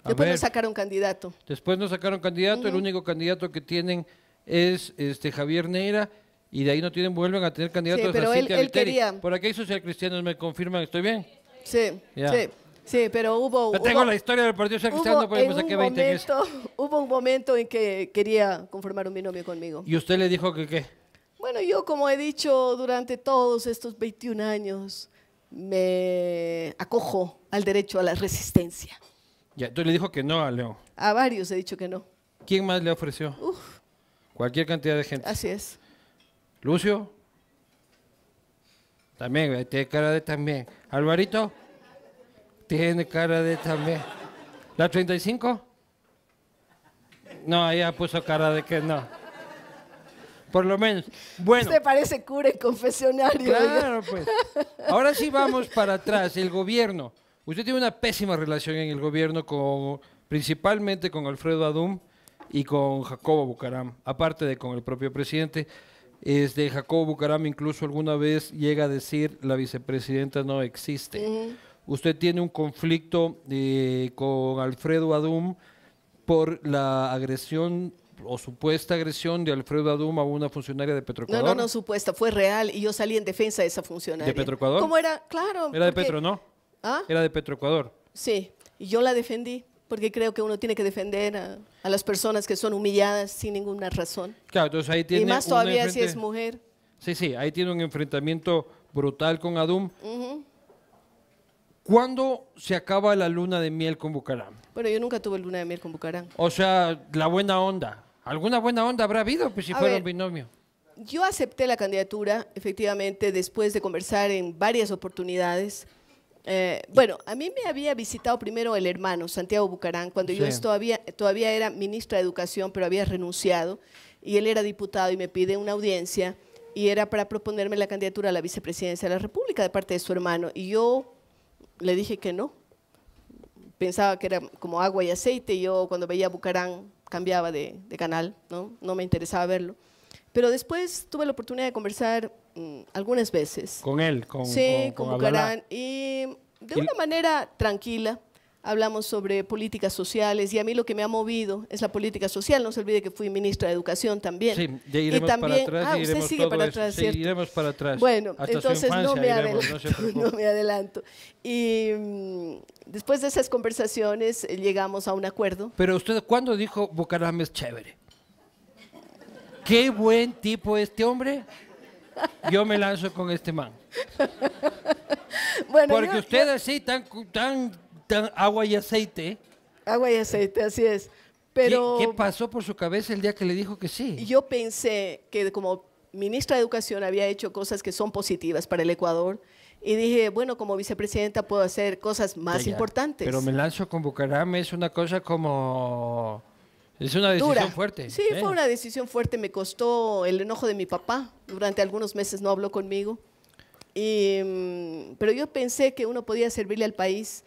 Después no sacaron candidato. Después no sacaron candidato, el único candidato que tienen es este Javier Neira y de ahí no tienen, vuelven a tener candidatos sí, pero a él, Por aquí social cristianos me confirman, ¿estoy bien? Sí, sí. Sí, pero hubo... Pero tengo la historia del Partido Social Cristiano, 20 momento, Hubo un momento en que quería conformar un binomio conmigo. ¿Y usted le dijo que qué? Bueno, yo como he dicho durante todos estos 21 años, me acojo al derecho a la resistencia. Ya, tú le dijo que no a Leo. A varios he dicho que no. ¿Quién más le ofreció? Uf. Cualquier cantidad de gente. Así es. Lucio. También, eh, tiene cara de también. Alvarito. Tiene cara de también. ¿La 35? No, ella puso cara de que no. Por lo menos. Bueno. Usted parece cura en confesionario. Claro, pues. Ahora sí vamos para atrás. El gobierno. Usted tiene una pésima relación en el gobierno, con, principalmente con Alfredo Adum y con Jacobo Bucaram, aparte de con el propio presidente. de este, Jacobo Bucaram incluso alguna vez llega a decir la vicepresidenta no existe. Usted tiene un conflicto eh, con Alfredo Adum por la agresión o supuesta agresión de Alfredo Adum a una funcionaria de Petroecuador. No, no, no, supuesta, fue real y yo salí en defensa de esa funcionaria. ¿De Petroecuador? ¿Cómo era? Claro. Era de Petro, ¿no? ¿Ah? Era de Petroecuador. Sí, y yo la defendí porque creo que uno tiene que defender a, las personas que son humilladas sin ninguna razón. Claro, entonces ahí tiene y más todavía si es mujer. Sí, sí, ahí tiene un enfrentamiento brutal con Adum. ¿Cuándo se acaba la luna de miel con Bucaram? Bueno, yo nunca tuve luna de miel con Bucaram. O sea, la buena onda. ¿Alguna buena onda habrá habido pues, si fuera un binomio? Yo acepté la candidatura, efectivamente, después de conversar en varias oportunidades eh, bueno, a mí me había visitado primero el hermano, Santiago Bucarán, cuando yo todavía, todavía era ministra de Educación, pero había renunciado, y él era diputado y me pide una audiencia, y era para proponerme la candidatura a la vicepresidencia de la República de parte de su hermano, y yo le dije que no. Pensaba que era como agua y aceite, y yo cuando veía a Bucarán cambiaba de, canal, ¿no? no me interesaba verlo. Pero después tuve la oportunidad de conversar Mm, algunas veces. Con él, con Sí, con, Bucarán. Y de una manera tranquila hablamos sobre políticas sociales y a mí lo que me ha movido es la política social. No se olvide que fui ministra de Educación también. Sí, y también, ah, para Ah, usted sigue para atrás, Bueno, entonces no me, adelanto, Y mm, después de esas conversaciones eh, llegamos a un acuerdo. Pero usted, ¿cuándo dijo Bucaram es chévere? Qué buen tipo este hombre yo me lanzo con este man. bueno, Porque usted ustedes sí, tan, tan, tan agua y aceite. Agua y aceite, así es. Pero, ¿Qué, pasó por su cabeza el día que le dijo que sí? Yo pensé que como ministra de Educación había hecho cosas que son positivas para el Ecuador y dije, bueno, como vicepresidenta puedo hacer cosas más importantes. Pero me lanzo con Bucaram es una cosa como es una decisión fuerte. Sí, fue una decisión fuerte. Me costó el enojo de mi papá. Durante algunos meses no habló conmigo. Y, mm, pero yo pensé que uno podía servirle al país,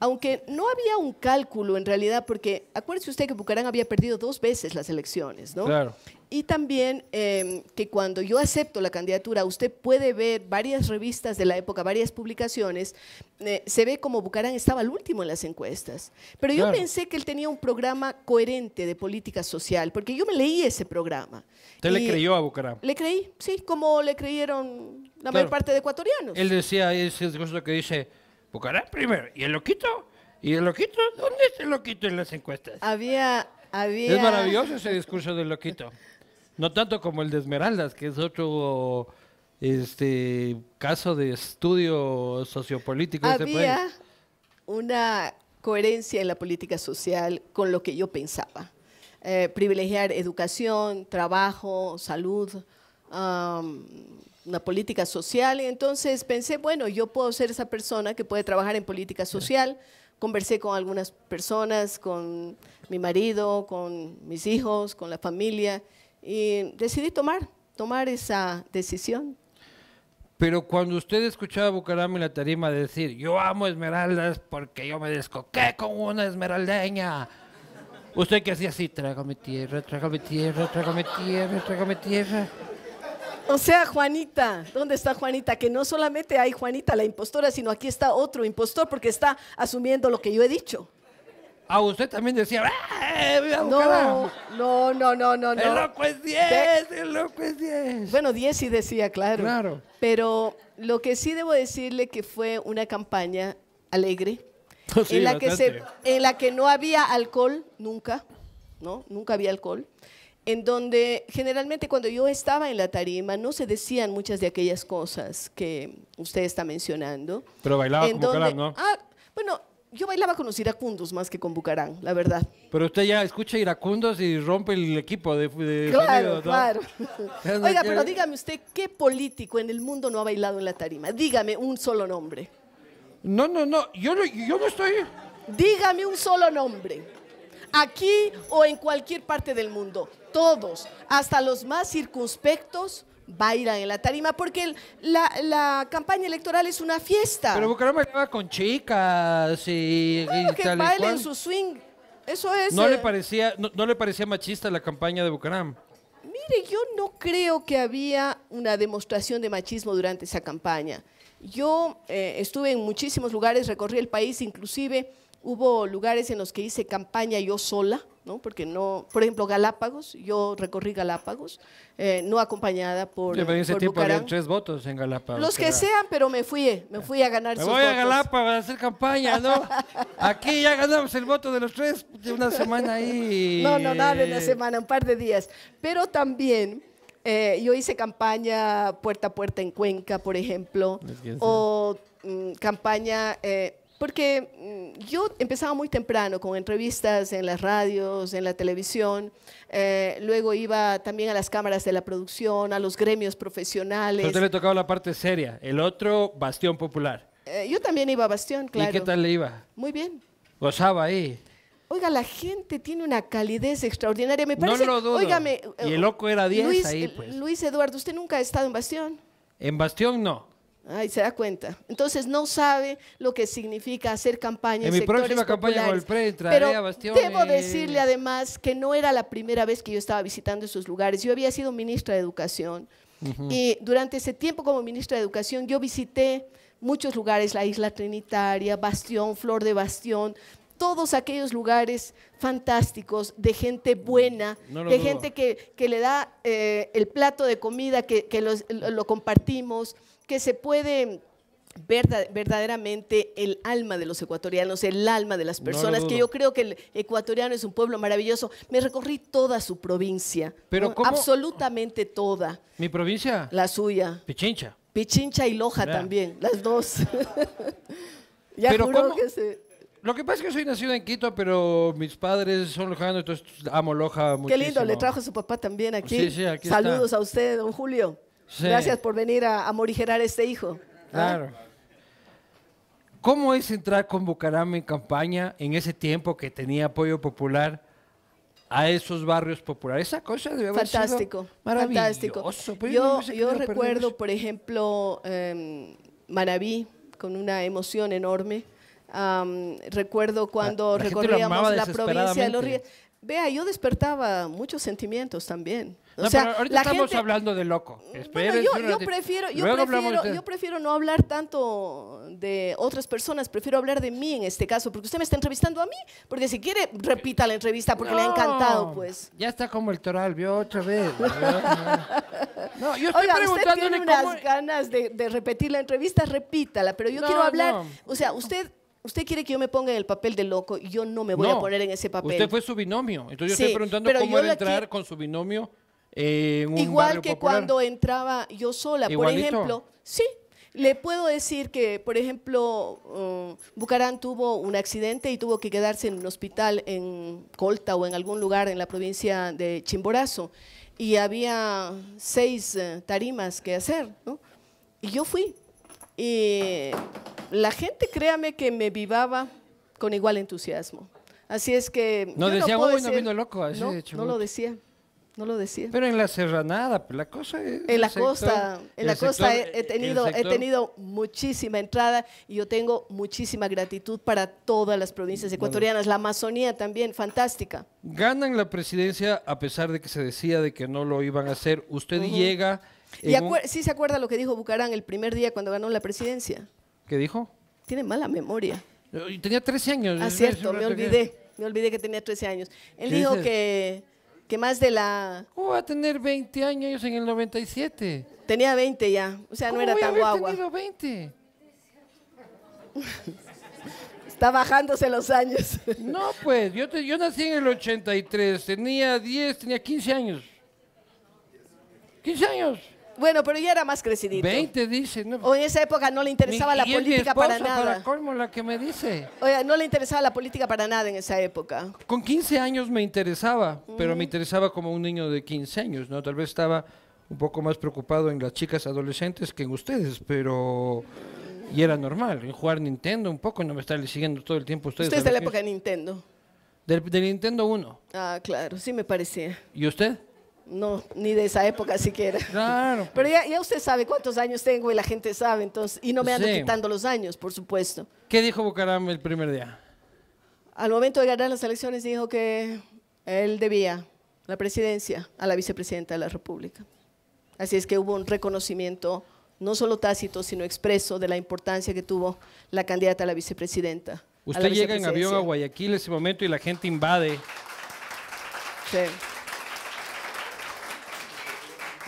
aunque no había un cálculo en realidad, porque acuérdese usted que Bucarán había perdido dos veces las elecciones, ¿no? Claro. Y también em, que cuando yo acepto la candidatura, usted puede ver varias revistas de la época, varias publicaciones, eh, se ve como Bucarán estaba el último en las encuestas. Pero yo pensé que él tenía un programa coherente de política social, porque yo me leí ese programa. ¿Usted le creyó a Bucarán? Le creí, sí, como le creyeron la mayor parte de ecuatorianos. Él decía ese discurso que dice, Bucarán primero, y el loquito, y el loquito, ¿dónde está el loquito en las encuestas? Había... Había... Es maravilloso ese discurso del loquito. No tanto como el de Esmeraldas, que es otro este, caso de estudio sociopolítico. Había una coherencia en la política social con lo que yo pensaba. Eh, privilegiar educación, trabajo, salud, una política social. Y entonces pensé, bueno, yo puedo ser esa persona que puede trabajar en política social. Conversé con algunas personas, con mi marido, con mis hijos, con la familia y decidí tomar, tomar esa decisión. Pero cuando usted escuchaba a Bucaram en la tarima decir, yo amo esmeraldas porque yo me descoqué con una esmeraldeña, usted que hacía así, mi tierra, mi tierra, mi tierra, mi tierra. O sea, Juanita, ¿dónde está Juanita? Que no solamente hay Juanita la impostora, sino aquí está otro impostor porque está asumiendo lo que yo he dicho. ¿A ah, usted también decía, ¡Ah, eh, a no, no, no, no, no, no. El loco es 10, el loco es 10. Bueno, 10 sí decía, claro. Claro. Pero lo que sí debo decirle que fue una campaña alegre, en, la que se, en la que no había alcohol nunca, ¿no? Nunca había alcohol. En donde generalmente cuando yo estaba en la tarima no se decían muchas de aquellas cosas que usted está mencionando. Pero bailaba en como ¿no? Ah, bueno, yo bailaba con los iracundos más que con Bucarán, la verdad. Pero usted ya escucha iracundos y rompe el equipo de, Claro, claro. Oiga, pero dígame usted, ¿qué político en el mundo no ha bailado en la tarima? Dígame un solo nombre. No, no, no, yo no, yo no estoy... Dígame un solo nombre. Aquí o en cualquier parte del mundo. Todos, hasta los más circunspectos, bailan en la tarima porque la, campaña electoral es una fiesta. Pero Bucaramanga con chicas y, tal y que bailen su swing. Eso es. ¿No, le eh. parecía, no, le parecía machista la campaña de Bucaram? Mire, yo no creo que había una demostración de machismo durante esa campaña. Yo eh, estuve en muchísimos lugares, recorrí el país, inclusive hubo lugares en los que hice campaña yo sola porque no, por ejemplo, Galápagos, yo recorrí Galápagos, eh, no acompañada por. pero ese tiempo tres votos en Galápagos. Los que sean, pero me fui, eh, me fui a ganar. Me voy a Galápagos a hacer campaña, ¿no? Aquí ya ganamos el voto de los tres de una semana ahí. No, no, nada de una semana, un par de días. Pero también. Eh, yo hice campaña puerta a puerta en Cuenca, por ejemplo, o mm, campaña porque mm, yo empezaba muy temprano con entrevistas en las radios, en la televisión, eh, luego iba también a las cámaras de la producción, a los gremios profesionales. Pero te le tocaba la parte seria, el otro bastión popular. Eh, yo también iba a bastión, claro. ¿Y qué tal le iba? Muy bien. Gozaba ahí. Oiga, la gente tiene una calidez extraordinaria. Me parece, no lo dudo. y el loco era 10 ahí, pues. Luis Eduardo, ¿usted nunca ha estado en Bastión? En Bastión no. Ahí se da cuenta. Entonces no sabe lo que significa hacer campaña en, en mi próxima campaña con el PRE Pero debo decirle además que no era la primera vez que yo estaba visitando esos lugares. Yo había sido ministra de Educación y durante ese tiempo como ministra de Educación yo visité muchos lugares, la Isla Trinitaria, Bastión, Flor de Bastión, todos aquellos lugares fantásticos de gente mm, buena, de gente que, que, le da eh, el plato de comida, que, que lo compartimos que se puede ver verdaderamente el alma de los ecuatorianos, el alma de las personas, que yo creo que el ecuatoriano es un pueblo maravilloso. Me recorrí toda su provincia, Pero absolutamente toda. ¿Mi provincia? La suya. Pichincha. Pichincha y Loja también, las dos. ya lo que pasa es que soy nacido en Quito, pero mis padres son lojanos, entonces amo Loja muchísimo. Qué lindo, le trajo a su papá también aquí. Sí, sí, aquí Saludos a usted, don Julio. Gracias por venir a, a, morigerar este hijo. Claro. ¿Cómo es entrar con Bucaram en campaña en ese tiempo que tenía apoyo popular a esos barrios populares? Esa cosa debe haber fantástico, fantástico. Pues, yo, recuerdo, por ejemplo, em, Maraví con una emoción enorme. recuerdo cuando recorríamos la provincia de Los Ríos. Vea, yo despertaba muchos sentimientos también. O sea, ahorita estamos hablando de loco. yo, prefiero, yo, yo, prefiero, no hablar tanto de otras personas, prefiero hablar de mí en este caso, porque usted me está entrevistando a mí, porque si quiere repita la entrevista, porque le ha encantado, pues. Ya está como el toral, vio otra vez. no, yo estoy Oiga, usted tiene unas ganas de, repetir la entrevista, repítala, pero yo quiero hablar, o sea, usted usted quiere que yo me ponga en el papel de loco, y yo no me voy a poner en ese papel. Usted fue su binomio, entonces yo estoy preguntando cómo era entrar con su binomio en un Igual que cuando entraba yo sola, por ejemplo, sí. Le puedo decir que, por ejemplo, um, Bucarán tuvo un accidente y tuvo que quedarse en un hospital en Colta o en algún lugar en la provincia de Chimborazo. Y había seis eh, tarimas que hacer, ¿no? Y yo fui. Y la gente, créame que me vivaba con igual entusiasmo. Así es que. No decía, no, loco. no, lo decía. No lo decía. Pero en la serranada, pues, la cosa es. En la costa, en la costa he, tenido, he tenido muchísima entrada y yo tengo muchísima gratitud para todas las provincias ecuatorianas. La Amazonía también, fantástica. Ganan la presidencia a pesar de que se decía de que no lo iban a hacer. Usted llega. y si ¿Sí se acuerda lo que dijo Bucarán el primer día cuando ganó la presidencia? ¿Qué dijo? Tiene mala memoria. tenía 13 años. Ah, cierto, me olvidé. Me olvidé que tenía 13 años. Él dijo que, que más de la... ¿Cómo va a tener 20 años en el 97? Tenía 20 ya, o sea, no era tan guagua. ¿Cómo 20? Está bajándose los años. no, pues, yo, yo nací en el 83, tenía 10, tenía 15 años. 15 años. Bueno, pero ya era más crecidito. 20 dice. O en esa época no le interesaba la política para nada. Para colmo la que me dice. sea, no le interesaba la política para nada en esa época. Con 15 años me interesaba, pero me interesaba como un niño de 15 años, ¿no? Tal vez estaba un poco más preocupado en las chicas adolescentes que en ustedes, pero... Y era normal, en jugar Nintendo un poco, no me están siguiendo todo el tiempo ustedes. Usted es de la época de Nintendo. ¿De Nintendo 1. Ah, claro, sí me parecía. ¿Y usted? No, ni de esa época siquiera. Claro. Pero ya, usted sabe cuántos años tengo y la gente sabe, entonces, y no me ando quitando los años, por supuesto. ¿Qué dijo Bucaram el primer día? Al momento de ganar las elecciones dijo que él debía la presidencia a la vicepresidenta de la República. Así es que hubo un reconocimiento no solo tácito, sino expreso de la importancia que tuvo la candidata a la vicepresidenta. Usted llega en avión a Guayaquil ese momento y la gente invade. Sí.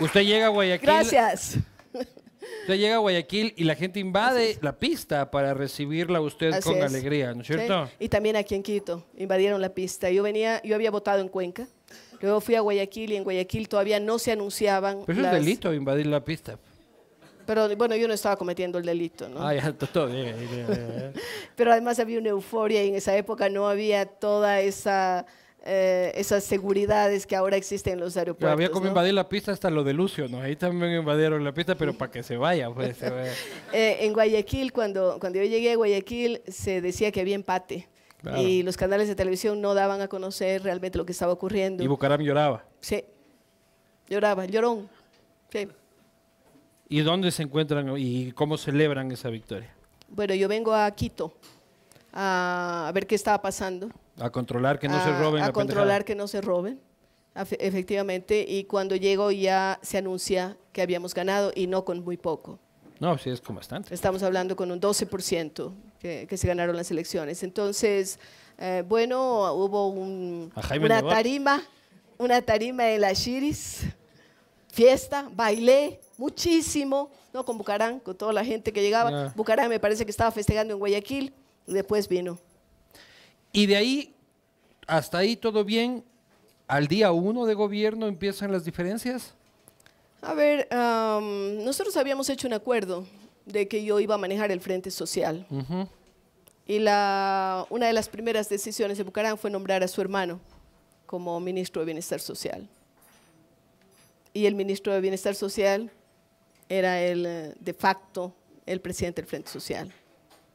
Usted llega a Guayaquil. Gracias. Usted llega a Guayaquil y la gente invade la pista para recibirla usted con alegría, ¿no es cierto? Y también aquí en Quito invadieron la pista. Yo venía, yo había votado en Cuenca. Luego fui a Guayaquil y en Guayaquil todavía no se anunciaban. Pero es un delito invadir la pista. Pero bueno, yo no estaba cometiendo el delito, ¿no? Ah, ya, todo Pero además había una euforia y en esa época no había toda esa eh, esas seguridades que ahora existen en los aeropuertos. Había como invadir la pista hasta lo de Lucio, ¿no? Ahí también invadieron la pista, pero para que se vaya, pues, eh, en Guayaquil, cuando, cuando yo llegué a Guayaquil, se decía que había empate. Y los canales de televisión no daban a conocer realmente lo que estaba ocurriendo. Y Bucaram lloraba. Sí, lloraba, llorón. Sí. ¿Y dónde se encuentran y cómo celebran esa victoria? Bueno, yo vengo a Quito a ver qué estaba pasando a controlar que no se roben. A controlar que no se roben, efectivamente. Y cuando llegó ya se anuncia que habíamos ganado y no con muy poco. No, sí, es con bastante. Estamos hablando con un 12% que, se ganaron las elecciones. Entonces, eh, bueno, hubo un, una tarima, una tarima en la Shiris, fiesta, bailé muchísimo, ¿no? Con Bucarán, con toda la gente que llegaba. Bucarán me parece que estaba festejando en Guayaquil y después vino. Y de ahí, hasta ahí todo bien, al día uno de gobierno empiezan las diferencias. A ver, nosotros habíamos hecho un acuerdo de que yo iba a manejar el Frente Social. Y la, una de las primeras decisiones de Bucarán fue nombrar a su hermano como ministro de Bienestar Social. Y el ministro de Bienestar Social era el eh, de facto el presidente del Frente Social.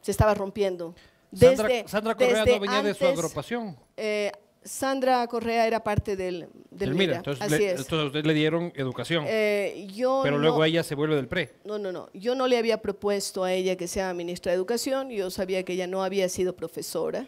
Se estaba rompiendo Sandra, Correa no venía de su agrupación. Eh, Sandra Correa era parte del, del MIRA, Entonces, así le, le dieron educación. Eh, pero luego ella se vuelve del PRE. No, no, no. Yo no le había propuesto a ella que sea ministra de Educación. Yo sabía que ella no había sido profesora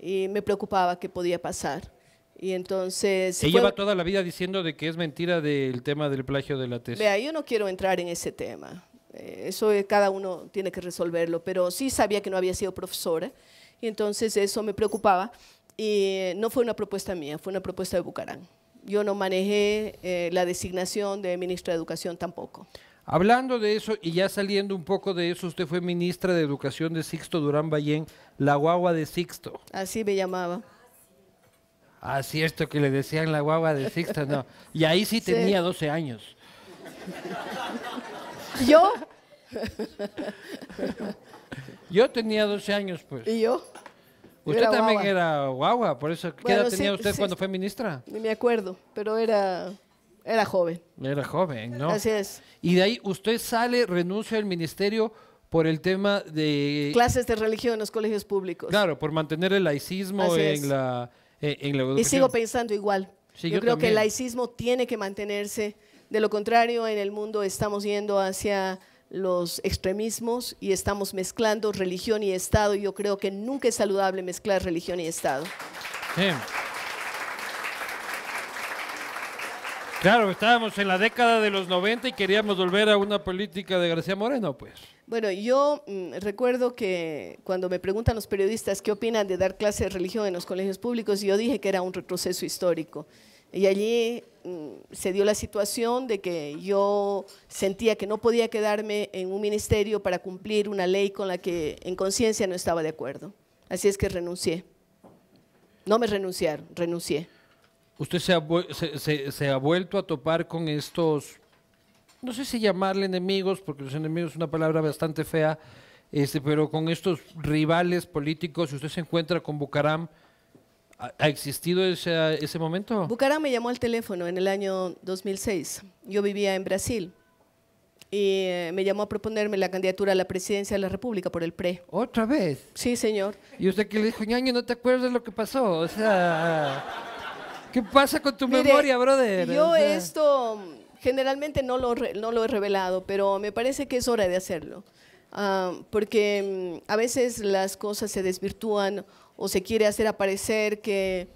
y me preocupaba qué podía pasar. Y entonces... se lleva toda la vida diciendo de que es mentira del tema del plagio de la tesis. Vea, yo no quiero entrar en ese tema. Eh, eso cada uno tiene que resolverlo, pero sí sabía que no había sido profesora y entonces eso me preocupaba y no fue una propuesta mía, fue una propuesta de Bucarán. Yo no manejé eh, la designación de ministra de Educación tampoco. Hablando de eso y ya saliendo un poco de eso, usted fue ministra de Educación de Sixto Durán Ballén, la guagua de Sixto. Así me llamaba. Ah, cierto que le decían la guagua de Sixto, no. Y ahí sí tenía 12 años. Yo. Yo tenía 12 años, pues. ¿Y yo? Usted también era guagua, por eso. ¿Qué edad tenía usted cuando fue ministra? Ni me acuerdo, pero era, era joven. Era joven, ¿no? Así es. Y de ahí usted sale, renuncia al ministerio por el tema de... Clases de religión en los colegios públicos. Claro, por mantener el laicismo e, en la, educación. Y sigo pensando igual. yo, creo que el laicismo tiene que mantenerse de lo contrario, en el mundo estamos yendo hacia los extremismos y estamos mezclando religión y Estado. Yo creo que nunca es saludable mezclar religión y Estado. Claro, estábamos en la década de los 90 y queríamos volver a una política de García Moreno, pues. Bueno, yo mm, recuerdo que cuando me preguntan los periodistas qué opinan de dar clases de religión en los colegios públicos, yo dije que era un retroceso histórico. Y allí mm, se dio la situación de que yo sentía que no podía quedarme en un ministerio para cumplir una ley con la que en conciencia no estaba de acuerdo. Así es que renuncié. No me renunciaron, renuncié. ¿Usted se ha, vuelto a topar con estos, no sé si llamarle enemigos, porque los enemigos es una palabra bastante fea, este, pero con estos rivales políticos, si usted se encuentra con Bucaram, ¿Ha existido ese, ese momento? Bucará me llamó al teléfono en el año 2006. Yo vivía en Brasil y eh, me llamó a proponerme la candidatura a la presidencia de la República por el PRE. ¿Otra vez? Sí, señor. ¿Y usted que le dijo, ñaño, no te acuerdas lo que pasó? O sea, ¿qué pasa con tu memoria, brother? Yo esto generalmente no lo, no lo he revelado, pero me parece que es hora de hacerlo. Ah, porque mm, a veces las cosas se desvirtúan o se quiere hacer aparecer que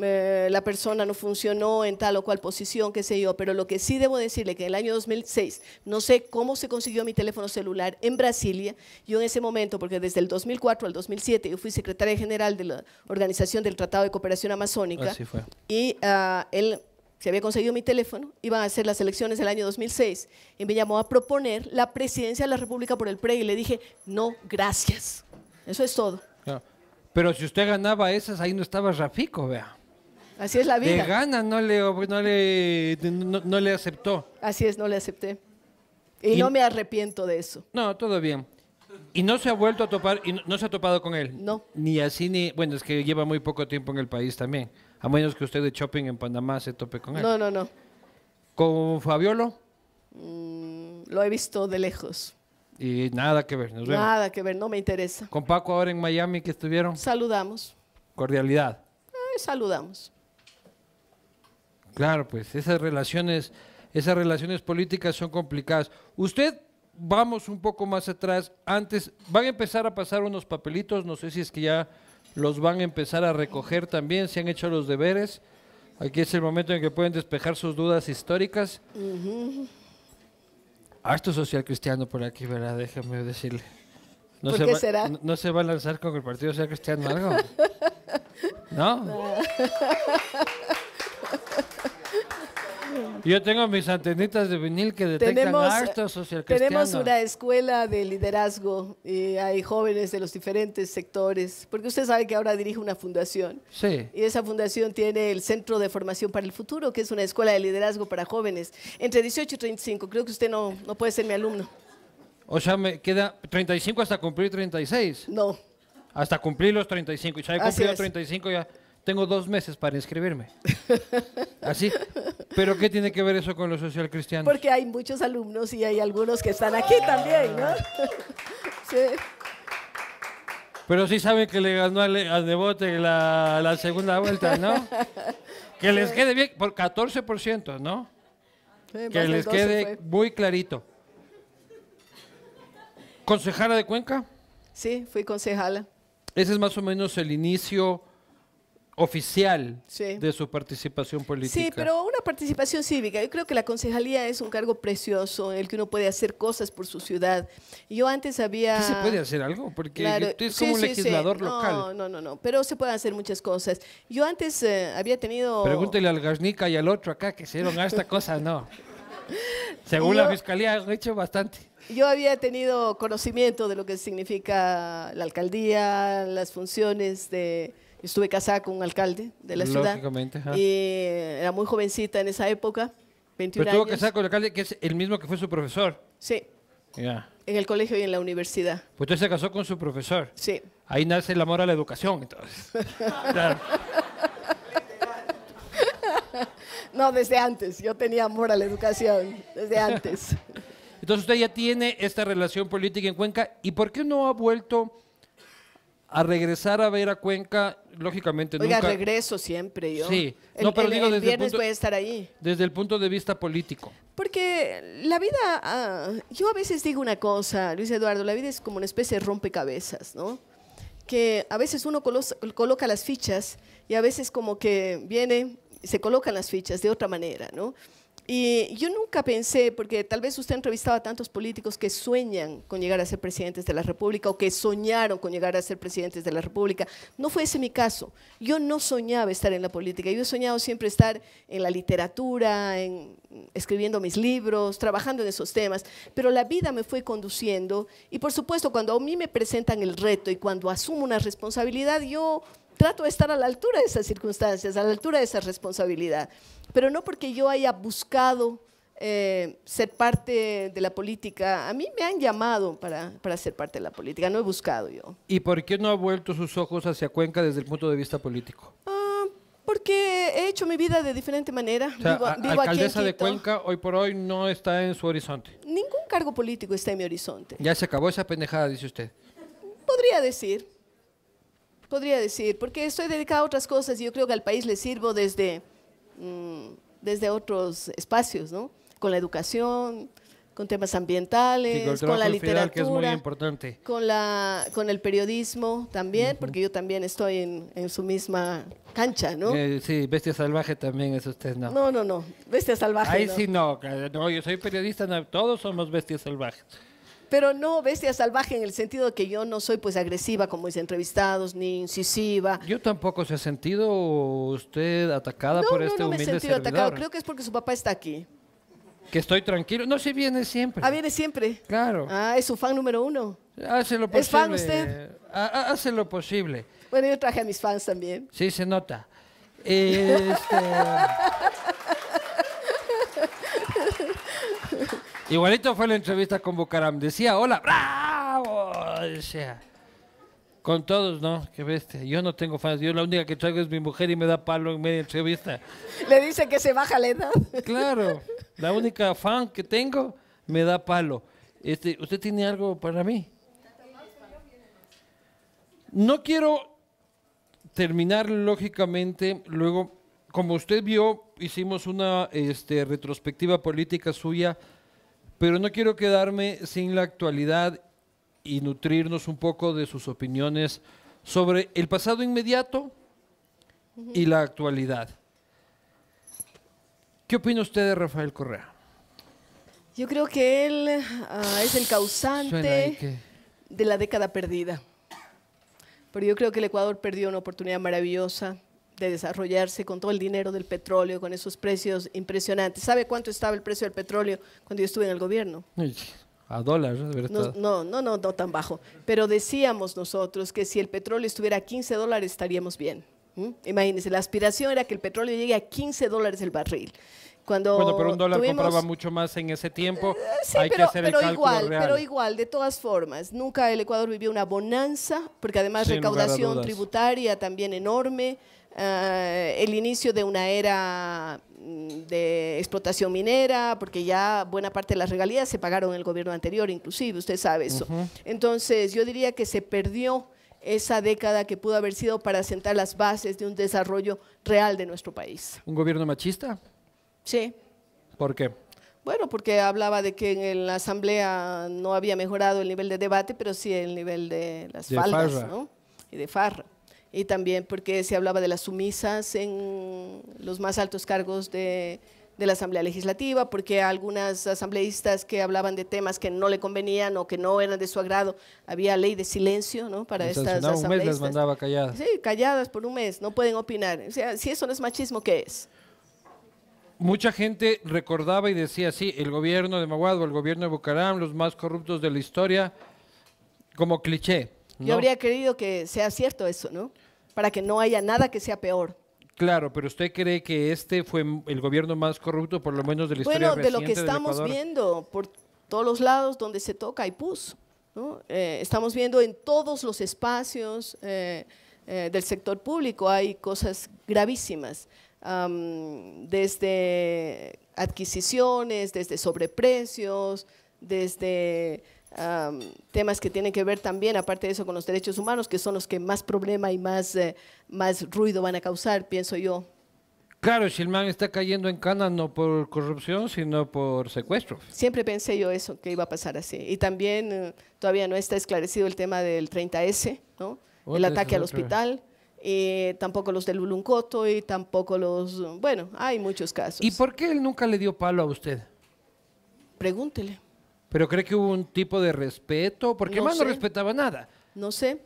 eh, la persona no funcionó en tal o cual posición, qué sé yo, pero lo que sí debo decirle que en el año 2006, no sé cómo se consiguió mi teléfono celular en Brasilia, yo en ese momento, porque desde el 2004 al 2007 yo fui secretaria general de la Organización del Tratado de Cooperación Amazónica, Así fue. y ah, él se había conseguido mi teléfono, iban a hacer las elecciones del año 2006, y me llamó a proponer la presidencia de la República por el PRE, y le dije, no, gracias, eso es todo. Pero si usted ganaba esas, ahí no estaba Rafico, vea. Así es la vida. De gana no le, no le, no, le aceptó. Así es, no le acepté. Y, no me arrepiento de eso. No, todo bien. Y no se ha vuelto a topar, y no, se ha topado con él. No. Ni así, ni. Bueno, es que lleva muy poco tiempo en el país también. A menos que usted de shopping en Panamá se tope con él. No, no, no. ¿Con Fabiolo? Mm, lo he visto de lejos. Y nada que ver, nos vemos. Nada que ver, no me interesa. Con Paco ahora en Miami que estuvieron. Saludamos. Cordialidad. saludamos. Claro, pues esas relaciones, esas relaciones políticas son complicadas. Usted, vamos un poco más atrás, antes, van a empezar a pasar unos papelitos, no sé si es que ya los van a empezar a recoger también, se han hecho los deberes. Aquí es el momento en que pueden despejar sus dudas históricas esto social cristiano por aquí, ¿verdad? Déjame decirle. No ¿Por se qué va, será? No, se va a lanzar con el Partido Social Cristiano algo? ¿No? no ah. Yo tengo mis antenitas de vinil que detectan tenemos, harto social Tenemos una escuela de liderazgo. y eh, hay jóvenes de los diferentes sectores. Porque usted sabe que ahora dirige una fundación. Sí. Y esa fundación tiene el Centro de Formación para el Futuro, que es una escuela de liderazgo para jóvenes. Entre 18 y 35. Creo que usted no, no puede ser mi alumno. O sea, me queda 35 hasta cumplir 36. No. Hasta cumplir los 35. Y ya he cumplido 35 ya tengo dos meses para inscribirme. Así. ¿Pero qué tiene que ver eso con lo social cristiano? Porque hay muchos alumnos y hay algunos que están aquí también, ¿no? sí. Pero sí saben que le ganó al, al Devote la, segunda vuelta, ¿no? Que les quede bien, por 14%, ¿no? que les quede muy clarito. ¿Concejala de Cuenca? Sí, fui concejala. Ese es más o menos el inicio oficial de su participación política. Sí, pero una participación cívica. Yo creo que la concejalía es un cargo precioso en el que uno puede hacer cosas por su ciudad. Yo antes había... ¿Qué se puede hacer algo? Porque tú es como legislador local. No, no, no, no, pero se pueden hacer muchas cosas. Yo antes eh, había tenido... Pregúntele al Garnica y al otro acá que hicieron esta cosa, no. Según la fiscalía han hecho bastante. Yo había tenido conocimiento de lo que significa la alcaldía, las funciones de Estuve casada con un alcalde de la ciudad. Y eh, era muy jovencita en esa época, 21 Pero estuvo casada con el alcalde que es el mismo que fue su profesor. Sí. En el colegio y en la universidad. Pues usted se casó con su profesor. Sí. Ahí nace el amor a la educación, entonces. claro. No, desde antes. Yo tenía amor a la educación, desde antes. Entonces usted ya tiene esta relación política en Cuenca. ¿Y por qué no ha vuelto a regresar a ver a Cuenca, lógicamente Oiga, regreso siempre yo. Sí. no, pero digo, desde el punto, voy estar ahí. Desde el punto de vista político. Porque la vida, ah, yo a veces digo una cosa, Luis Eduardo, la vida es como una especie de rompecabezas, ¿no? Que a veces uno coloca las fichas y a veces como que viene, se colocan las fichas de otra manera, ¿no? Y yo nunca pensé, porque tal vez usted entrevistaba a tantos políticos que sueñan con llegar a ser presidentes de la República o que soñaron con llegar a ser presidentes de la República. No fue ese mi caso. Yo no soñaba estar en la política. Yo he soñado siempre estar en la literatura, en, escribiendo mis libros, trabajando en esos temas. Pero la vida me fue conduciendo y por supuesto cuando a mí me presentan el reto y cuando asumo una responsabilidad, yo trato de estar a la altura de esas circunstancias, a la altura de esa responsabilidad pero no porque yo haya buscado eh, ser parte de la política. A mí me han llamado para, ser parte de la política, no he buscado yo. ¿Y por qué no ha vuelto sus ojos hacia Cuenca desde el punto de vista político? Ah, porque he hecho mi vida de diferente manera. alcaldesa de Cuenca hoy por hoy no está en su horizonte. Ningún cargo político está en mi horizonte. Ya se acabó esa pendejada, dice usted. Podría decir, podría decir, porque estoy dedicada a otras cosas y yo creo que al país le sirvo desde, Mm, desde otros espacios, ¿no? Con la educación, con temas ambientales, con, la literatura, Con, la, con el periodismo también, porque yo también estoy en, su misma cancha, ¿no? Eh, sí, Bestia Salvaje también es usted, ¿no? No, no, no, Bestia Salvaje. Ahí sí no, yo soy periodista, todos somos bestias salvajes pero no bestia salvaje en el sentido de que yo no soy pues agresiva como mis entrevistados, ni incisiva. Yo tampoco se ha sentido usted atacada por este no No, me he sentido atacado, creo que es porque su papá está aquí. Que estoy tranquilo. No, si viene siempre. Ah, viene siempre. Claro. Ah, es su fan número uno. Hace lo posible. ¿Es fan usted? Ah, ah, hace lo posible. Bueno, yo traje a mis fans también. Sí, se nota. Este... Igualito fue la entrevista con Bucaram. Decía, hola, bravo. con todos, ¿no? Qué bestia. Yo no tengo fans. Yo la única que traigo es mi mujer y me da palo en media entrevista. Le dice que se baja la edad. Claro. La única fan que tengo me da palo. Este, ¿Usted tiene algo para mí? No quiero terminar lógicamente. Luego, como usted vio, hicimos una este, retrospectiva política suya pero no quiero quedarme sin la actualidad y nutrirnos un poco de sus opiniones sobre el pasado inmediato y la actualidad. ¿Qué opina usted de Rafael Correa? Yo creo que él ah, es el causante de la década perdida. Pero yo creo que el Ecuador perdió una oportunidad maravillosa de desarrollarse con todo el dinero del petróleo, con esos precios impresionantes. ¿Sabe cuánto estaba el precio del petróleo cuando yo estuve en el gobierno? A dólares. no, no, no, no, tan bajo. Pero decíamos nosotros que si el petróleo estuviera a 15 dólares estaríamos bien. Imagínense, la aspiración era que el petróleo llegue a 15 dólares el barril. Cuando un dólar compraba mucho más en ese tiempo. Eh, eh, sí, Hay pero, que hacer igual, pero igual, de todas formas, nunca el Ecuador vivió una bonanza, porque además recaudación tributaria también enorme. Eh, el inicio de una era mm, de explotación minera, porque ya buena parte de las regalías se pagaron en el gobierno anterior, inclusive, usted sabe eso. Entonces, yo diría que se perdió esa década que pudo haber sido para sentar las bases de un desarrollo real de nuestro país. ¿Un gobierno machista? Sí. ¿Por qué? Bueno, porque hablaba de que en la asamblea no había mejorado el nivel de debate, pero sí el nivel de las faldas, Y de farra y también porque se hablaba de las sumisas en los más altos cargos de, la Asamblea Legislativa, porque algunas asambleístas que hablaban de temas que no le convenían o que no eran de su agrado, había ley de silencio ¿no? para estas asambleístas. un mes las mandaba calladas. Sí, calladas por un mes, no pueden opinar. O sea, si eso no es machismo, ¿qué es? Mucha gente recordaba y decía, sí, el gobierno de Maguado, el gobierno de Bucaram, los más corruptos de la historia, como cliché. Yo habría querido que sea cierto eso, ¿no? Para que no haya nada que sea peor. Claro, pero usted cree que este fue el gobierno más corrupto, por lo menos de la historia reciente Bueno, de lo que estamos viendo por todos los lados donde se toca hay pus. Eh, estamos viendo en todos los espacios eh, eh, del sector público hay cosas gravísimas, desde adquisiciones, desde sobreprecios, desde temas que tienen que ver también, aparte de eso, con los derechos humanos, que son los que más problema y más, eh, más ruido van a causar, pienso yo. Claro, si el man está cayendo en cana no por corrupción, sino por secuestro. Siempre pensé yo eso, que iba a pasar así. Y también eh, todavía no está esclarecido el tema del 30S, ¿no? el ataque al hospital. tampoco los del Luluncoto y tampoco los... Bueno, hay muchos casos. ¿Y por qué él nunca le dio palo a usted? Pregúntele. ¿Pero cree que hubo un tipo de respeto? Porque no más no respetaba nada. No sé.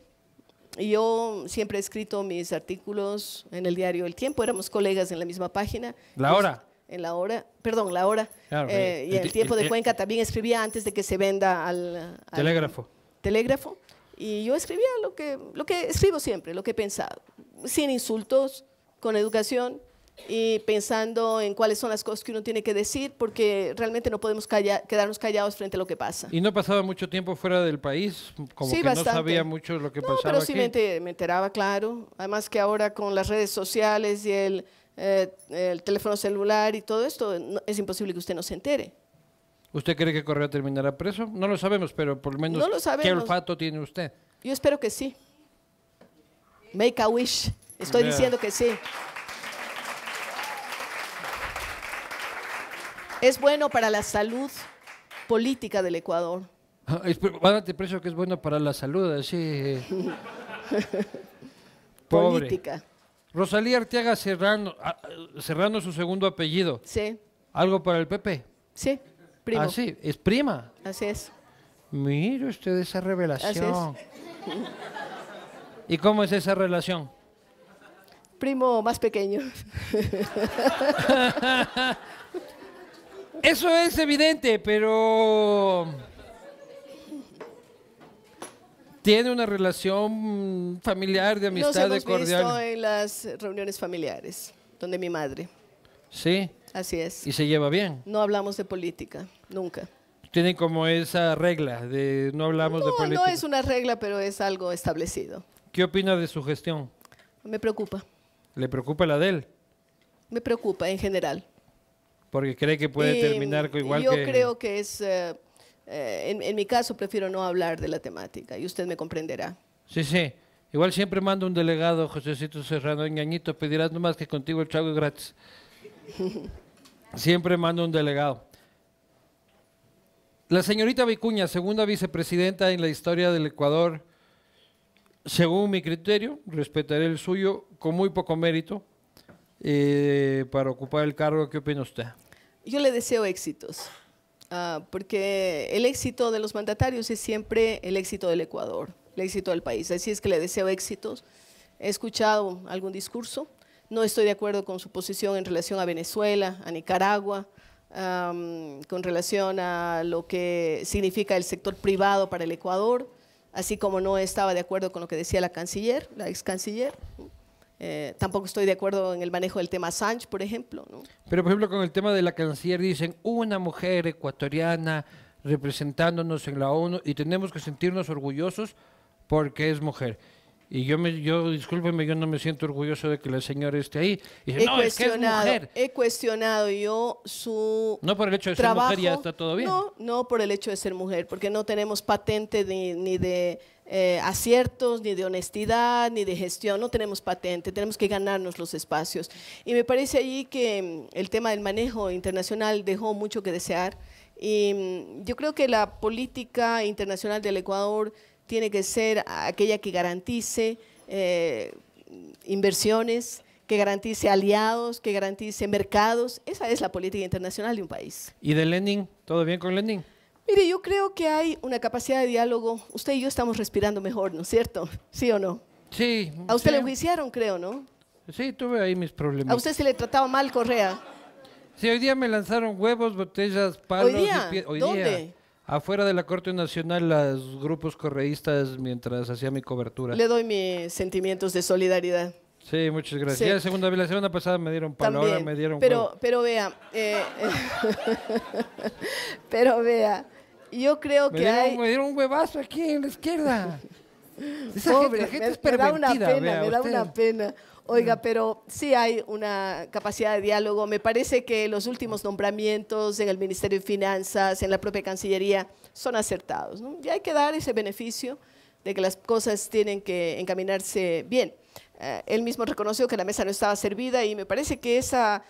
Yo siempre he escrito mis artículos en el diario El Tiempo, éramos colegas en la misma página. La pues, hora. En la hora, perdón, la hora. Ah, eh, y en el tiempo de eh, eh. Cuenca también escribía antes de que se venda al, telégrafo. Telégrafo. Y yo escribía lo que, lo que escribo siempre, lo que he pensado, sin insultos, con educación y pensando en cuáles son las cosas que uno tiene que decir, porque realmente no podemos quedarnos callados frente a lo que pasa. ¿Y no pasaba mucho tiempo fuera del país? Como sí, que bastante. no sabía mucho lo que pasaba. Pero sí Me, me enteraba, claro. Además que ahora con las redes sociales y el, eh, teléfono celular y todo esto, es imposible que usted no se entere. ¿Usted cree que Correa terminará preso? No lo sabemos, pero por lo menos ¿qué olfato tiene usted? Yo espero que sí. Make a wish. Estoy diciendo que sí. Es bueno para la salud política del Ecuador. Ah, preso que es bueno para la salud, así. Política. Rosalía Arteaga cerrando ah, su segundo apellido. Sí. ¿Algo para el Pepe? Sí, primo. Ah, sí, es prima. Así es. Mire usted esa revelación. Así ¿Y cómo es esa relación? Primo más pequeño. Eso es evidente, pero... Tiene una relación familiar, de amistad, Nos hemos Visto en las reuniones familiares, donde mi madre. Sí. Así es. Y se lleva bien. No hablamos de política, nunca. Tienen como esa regla de no hablamos de política. No es una regla, pero es algo establecido. ¿Qué opina de su gestión? Me preocupa. ¿Le preocupa la de él? Me preocupa en general. Porque cree que puede terminar con igual yo que... Yo creo que es... Eh, eh, en, mi caso prefiero no hablar de la temática y usted me comprenderá. Sí, sí. Igual siempre mando un delegado, Josécito Serrano, ñañito, pedirás nomás que contigo el chavo es gratis. siempre mando un delegado. La señorita Vicuña, segunda vicepresidenta en la historia del Ecuador, según mi criterio, respetaré el suyo, con muy poco mérito, eh, para ocupar el cargo. ¿Qué opina usted? Yo le deseo éxitos, ah, porque el éxito de los mandatarios es siempre el éxito del Ecuador, el éxito del país. Así es que le deseo éxitos. He escuchado algún discurso, no estoy de acuerdo con su posición en relación a Venezuela, a Nicaragua, con relación a lo que significa el sector privado para el Ecuador, así como no estaba de acuerdo con lo que decía la canciller, la ex canciller. Eh, tampoco estoy de acuerdo en el manejo del tema Sánchez, por ejemplo. Pero, por ejemplo, con el tema de la canciller, dicen una mujer ecuatoriana representándonos en la ONU y tenemos que sentirnos orgullosos porque es mujer. Y yo, me, yo discúlpeme, yo no me siento orgulloso de que la señora esté ahí. he, no, cuestionado, es que mujer. he cuestionado yo su. No por el hecho de ser mujer, ya está todo bien. No, no por el hecho de ser mujer, porque no tenemos patente ni de eh, aciertos, ni de honestidad, ni de gestión, no tenemos patente, tenemos que ganarnos los espacios. Y me parece allí que mm, el tema del manejo internacional dejó mucho que desear. Y mm, yo creo que la política internacional del Ecuador tiene que ser aquella que garantice eh, inversiones, que garantice aliados, que garantice mercados. Esa es la política internacional de un país. ¿Y de lending ¿Todo bien con lending Mire, yo creo que hay una capacidad de diálogo. Usted y yo estamos respirando mejor, ¿no es cierto? ¿Sí o no? Sí. A usted le enjuiciaron, creo, ¿no? Sí, tuve ahí mis problemas. ¿A usted se le trataba mal Correa? Sí, hoy día me lanzaron huevos, botellas, palos. ¿Hoy día? ¿Dónde? afuera de la Corte Nacional, los grupos correístas mientras hacía mi cobertura. Le doy mis sentimientos de solidaridad. Sí, muchas gracias. segunda vez, la semana pasada me dieron ahora me dieron. Pero, pero vea, eh, pero vea, yo creo que hay... Me dieron un huevazo aquí en la izquierda. Esa gente, es pervertida. Me da una pena, me da una pena. Oiga, mm. pero sí hay una capacidad de diálogo. Me parece que los últimos nombramientos en el Ministerio de Finanzas, en la propia Cancillería, son acertados. ¿no? Y hay que dar ese beneficio de que las cosas tienen que encaminarse bien. Eh, él mismo reconoció que la mesa no estaba servida y me parece que esa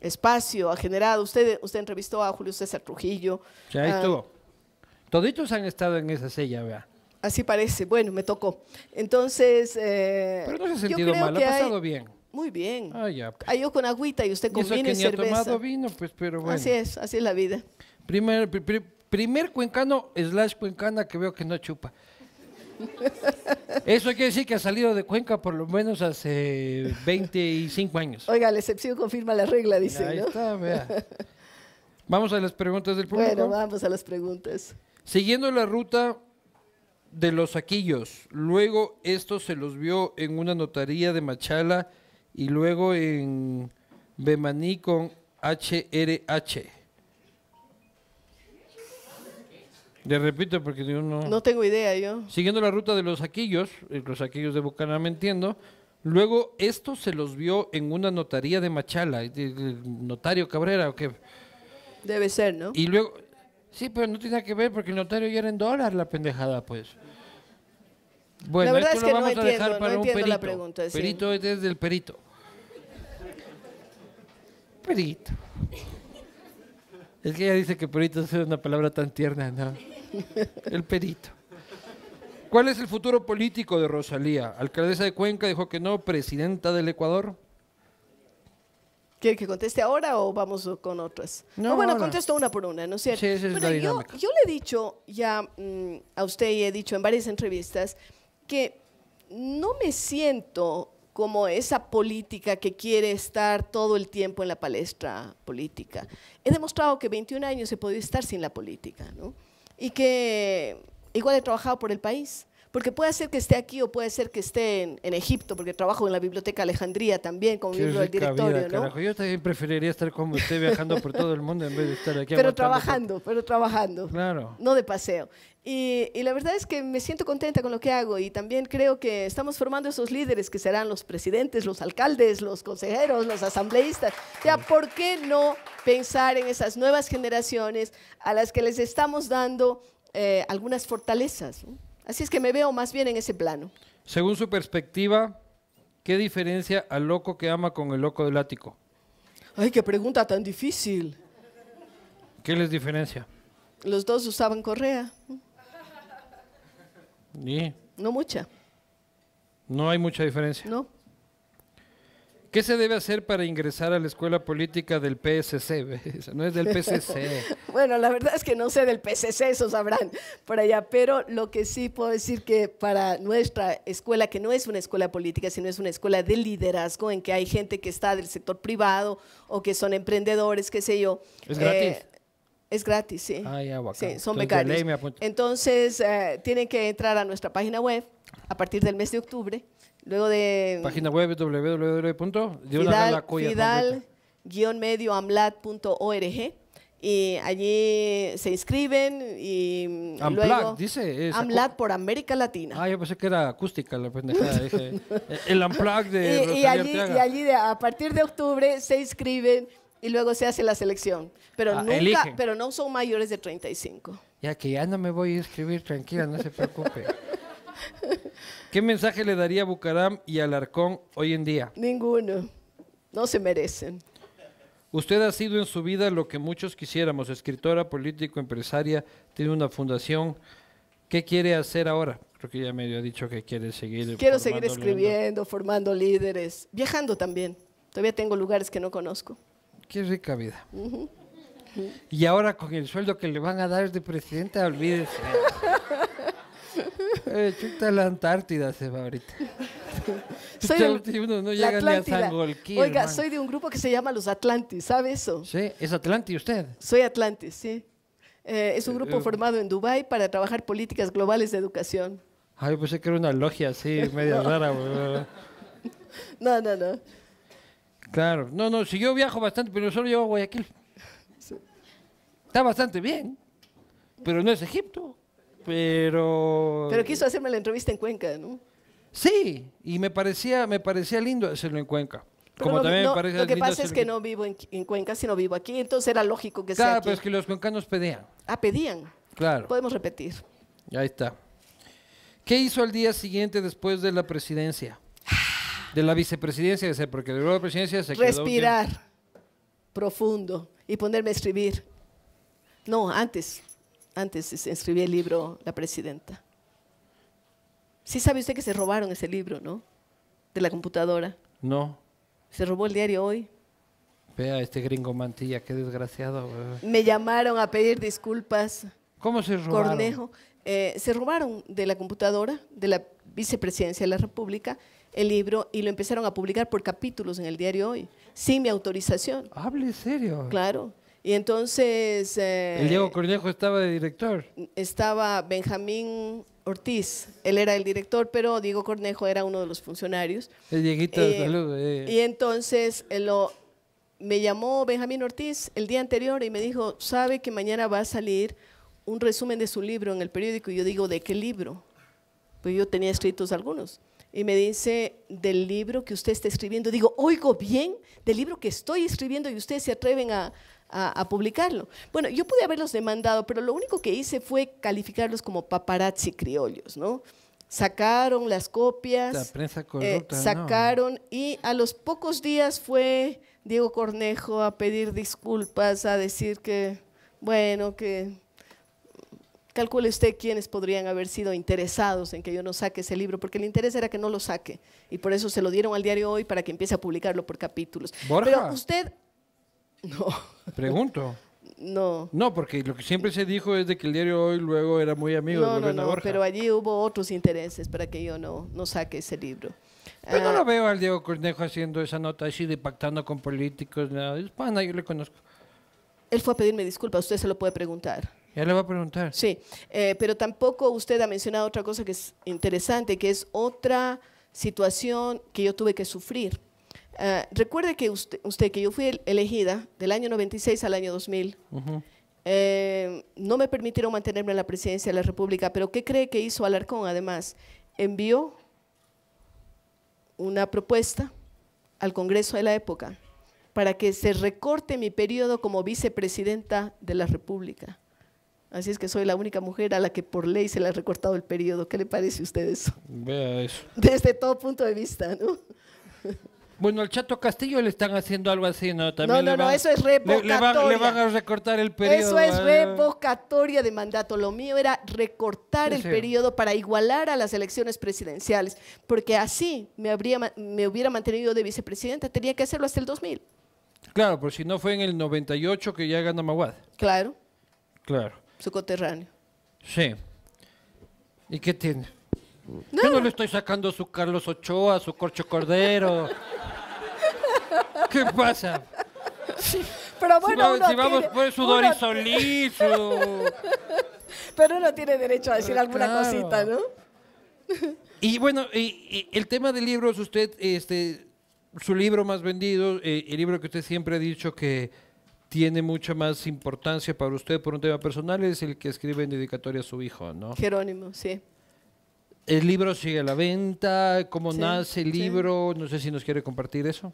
espacio ha generado. Usted, usted entrevistó a Julio César Trujillo. Ya ahí ah, estuvo. Toditos han estado en esa silla, vea. Así parece. Bueno, me tocó. Entonces. Eh, pero no se ha sentido mal, ha pasado bien. Muy bien. Ah, ya. Ah, yo con agüita y usted con vino y tomado vino, pues, pero bueno. Así es, así es la vida. Primer, primer cuencano slash cuencana que veo que no chupa. Eso quiere decir que ha salido de Cuenca por lo menos hace 25 años. Oiga, la excepción confirma la regla, dice. Vamos a las preguntas del público. Bueno, vamos a las preguntas. Siguiendo la ruta de los saquillos, luego esto se los vio en una notaría de Machala y luego en Bemaní con HRH. Le repito porque yo no... No tengo idea yo. Siguiendo la ruta de los saquillos, eh, los saquillos de Bucaná, me entiendo. Luego, esto se los vio en una notaría de Machala, el eh, notario Cabrera, o qué. Debe ser, ¿no? Y luego... Sí, pero no tiene que ver porque el notario ya era en dólar la pendejada, pues. Bueno, la verdad es que no entiendo, dejar para no un perito. La pregunta, Perito es del perito. Perito. Es que ella dice que perito es una palabra tan tierna, ¿no? El perito. ¿Cuál es el futuro político de Rosalía? Alcaldesa de Cuenca dijo que no, presidenta del Ecuador. ¿Quiere que conteste ahora o vamos con otras? No, bueno, contesto una por una, ¿no es cierto? yo, le he dicho ya mm, a usted y he dicho en varias entrevistas que no me siento como esa política que quiere estar todo el tiempo en la palestra política. He demostrado que 21 años se puede estar sin la política, ¿no? y que igual he trabajado por el país. Porque puede ser que esté aquí o puede ser que esté en, en Egipto, porque trabajo en la Biblioteca Alejandría también, como miembro del directorio. Yo también preferiría estar como usted viajando por todo el mundo en vez de estar aquí. Pero trabajando, pero trabajando. Claro. No de paseo. Y, la verdad es que me siento contenta con lo que hago y también creo que estamos formando esos líderes que serán los presidentes, los alcaldes, los consejeros, los asambleístas. O sea, ¿por qué no pensar en esas nuevas generaciones a las que les estamos dando eh, algunas fortalezas? Así es que me veo más bien en ese plano. Según su perspectiva, ¿qué diferencia al loco que ama con el loco del ático? Ay, qué pregunta tan difícil. ¿Qué les diferencia? Los dos usaban correa. No mucha. No hay mucha diferencia. No. ¿Qué se debe hacer para ingresar a la escuela política del PSC? no es del PCC. bueno, la verdad es que no sé del PCC, eso sabrán por allá, pero lo que sí puedo decir que para nuestra escuela, que no es una escuela política, sino es una escuela de liderazgo, en que hay gente que está del sector privado o que son emprendedores, qué sé yo. Es gratis. Eh, es gratis, sí. Ah, ya, bacán. Sí, son becarios. Entonces, eh, tienen que entrar a nuestra página web a partir del mes de octubre. Luego de... Página web www.fidal-medioamlat.org y allí se inscriben y Amplac, luego dice es Amlat por América Latina. Ah, yo pensé que era acústica la pendejada. el Amplac de y, y allí, y allí a partir de octubre se inscriben y luego se hace la selección. Pero, ah, nunca, pero no son mayores de 35. Ya que ya no me voy a escribir, tranquila, no se preocupe. ¿Qué mensaje le daría a Bucaram y Alarcón hoy en día? Ninguno. No se merecen. Usted ha sido en su vida lo que muchos quisiéramos, escritora, político, empresaria, tiene una fundación. ¿Qué quiere hacer ahora? Creo que ya medio ha dicho que quiere seguir. Quiero seguir escribiendo, formando líderes, viajando también. Todavía tengo lugares que no conozco qué rica vida. Y ahora con el sueldo que le van a dar de presidenta, olvídese. Eh, chuta la Antártida se va ahorita. soy este uno no Oiga, soy de un grupo que se llama Los Atlantis, ¿sabe eso? Sí, es Atlantis usted. Soy Atlantis, sí. Eh, es un eh, grupo formado en Dubái para trabajar políticas globales de educación. Ay, sé que era una logia así, media rara. no, no, no. Claro, no, no, si yo viajo bastante, pero solo llevo a Guayaquil. Está bastante bien, pero no es Egipto. Pero. Pero quiso hacerme la entrevista en Cuenca, ¿no? Sí, y me parecía, me parecía lindo hacerlo en Cuenca. como también me parece lo que pasa es que no vivo en, Cuenca, sino vivo aquí, entonces era lógico que se sea. Claro, pero es que los cuencanos pedían. Ah, pedían. Claro. Podemos repetir. Ahí está. ¿Qué hizo al día siguiente después de la presidencia? de la vicepresidencia, porque de la vicepresidencia se Respirar profundo y ponerme a escribir. No, antes, antes escribí el libro La Presidenta. Sí sabe usted que se robaron ese libro, ¿no? De la computadora. No. Se robó el diario hoy. Vea este gringo mantilla, qué desgraciado. Me llamaron a pedir disculpas. ¿Cómo se robaron? Cornejo. Eh, se robaron de la computadora de la vicepresidencia de la República el libro y lo empezaron a publicar por capítulos en el diario Hoy, sin mi autorización. Hable serio. Claro. Y entonces... Eh, el Diego Cornejo estaba de director. Estaba Benjamín Ortiz, él era el director, pero Diego Cornejo era uno de los funcionarios. El eh, Dieguito, eh, Y entonces me llamó Benjamín Ortiz el día anterior y me dijo, sabe que mañana va a salir un resumen de su libro en el periódico. Y yo digo, ¿de qué libro? Pues yo tenía escritos algunos y me dice del libro que usted está escribiendo. Digo, oigo bien del libro que estoy escribiendo y ustedes se atreven a, publicarlo. Bueno, yo pude haberlos demandado, pero lo único que hice fue calificarlos como paparazzi criollos, ¿no? Sacaron las copias, La prensa eh, corrupta, sacaron y a los pocos días fue Diego Cornejo a pedir disculpas, a decir que, bueno, que Calcule usted quiénes podrían haber sido interesados en que yo no saque ese libro, porque el interés era que no lo saque. Y por eso se lo dieron al diario hoy para que empiece a publicarlo por capítulos. ¿Borja? Pero usted... No. Pregunto. No. No, porque lo que siempre se dijo es de que el diario hoy luego era muy amigo de no, no, Pero allí hubo otros intereses para que yo no, no saque ese libro. Pero pues no ah. lo veo al Diego Cornejo haciendo esa nota así de pactando con políticos. Nada. yo le conozco. Él fue a pedirme disculpas, usted se lo puede preguntar. Ya le va a preguntar. Sí, eh, pero tampoco usted ha mencionado otra cosa que es interesante, que es otra situación que yo tuve que sufrir. Eh, recuerde que usted, que yo fui elegida del año 96 al año 2000. Eh, no me permitieron mantenerme en la presidencia de la República, pero ¿qué cree que hizo Alarcón además? Envió una propuesta al Congreso de la época para que se recorte mi periodo como vicepresidenta de la República. Así es que soy la única mujer a la que por ley se le ha recortado el periodo. ¿Qué le parece a usted eso? Vea eso. Desde todo punto de vista, ¿no? Bueno, al Chato Castillo le están haciendo algo así, ¿no? no, no, no, eso es revocatoria. Le, van, a recortar el periodo. Eso es revocatoria de mandato. Lo mío era recortar el periodo para igualar a las elecciones presidenciales, porque así me, habría, me hubiera mantenido de vicepresidenta. Tenía que hacerlo hasta el 2000. Claro, por si no fue en el 98 que ya gana Maguad. Claro. Claro su Sí. ¿Y qué tiene? No. Yo no le estoy sacando su Carlos Ochoa, su Corcho Cordero. ¿Qué pasa? Pero si, vamos por su Doris Pero uno tiene derecho a decir alguna cosita, ¿no? Y bueno, y, el tema libro libros, usted, este, su libro más vendido, eh, el libro que usted siempre ha dicho que tiene mucha más importancia para usted por un tema personal, es el que escribe en dedicatoria a su hijo, ¿no? Jerónimo, sí. El libro sigue a la venta, cómo nace el libro, no sé si nos quiere compartir eso.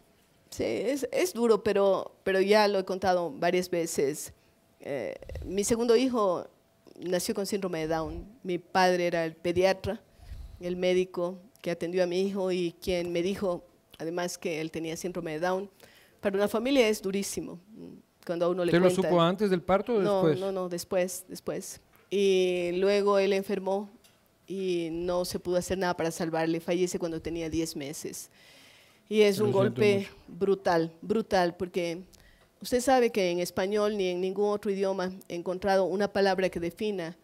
Sí, es, duro, pero, pero ya lo he contado varias veces. Eh, mi segundo hijo nació con síndrome de Down. Mi padre era el pediatra, el médico que atendió a mi hijo y quien me dijo, además, que él tenía síndrome de Down. Para una familia es durísimo cuando uno lo supo antes del parto o después? No, no, no, después, después. Y luego él enfermó y no se pudo hacer nada para salvarle. Fallece cuando tenía 10 meses. Y es un golpe brutal, brutal, porque usted sabe que en español ni en ningún otro idioma he encontrado una palabra que defina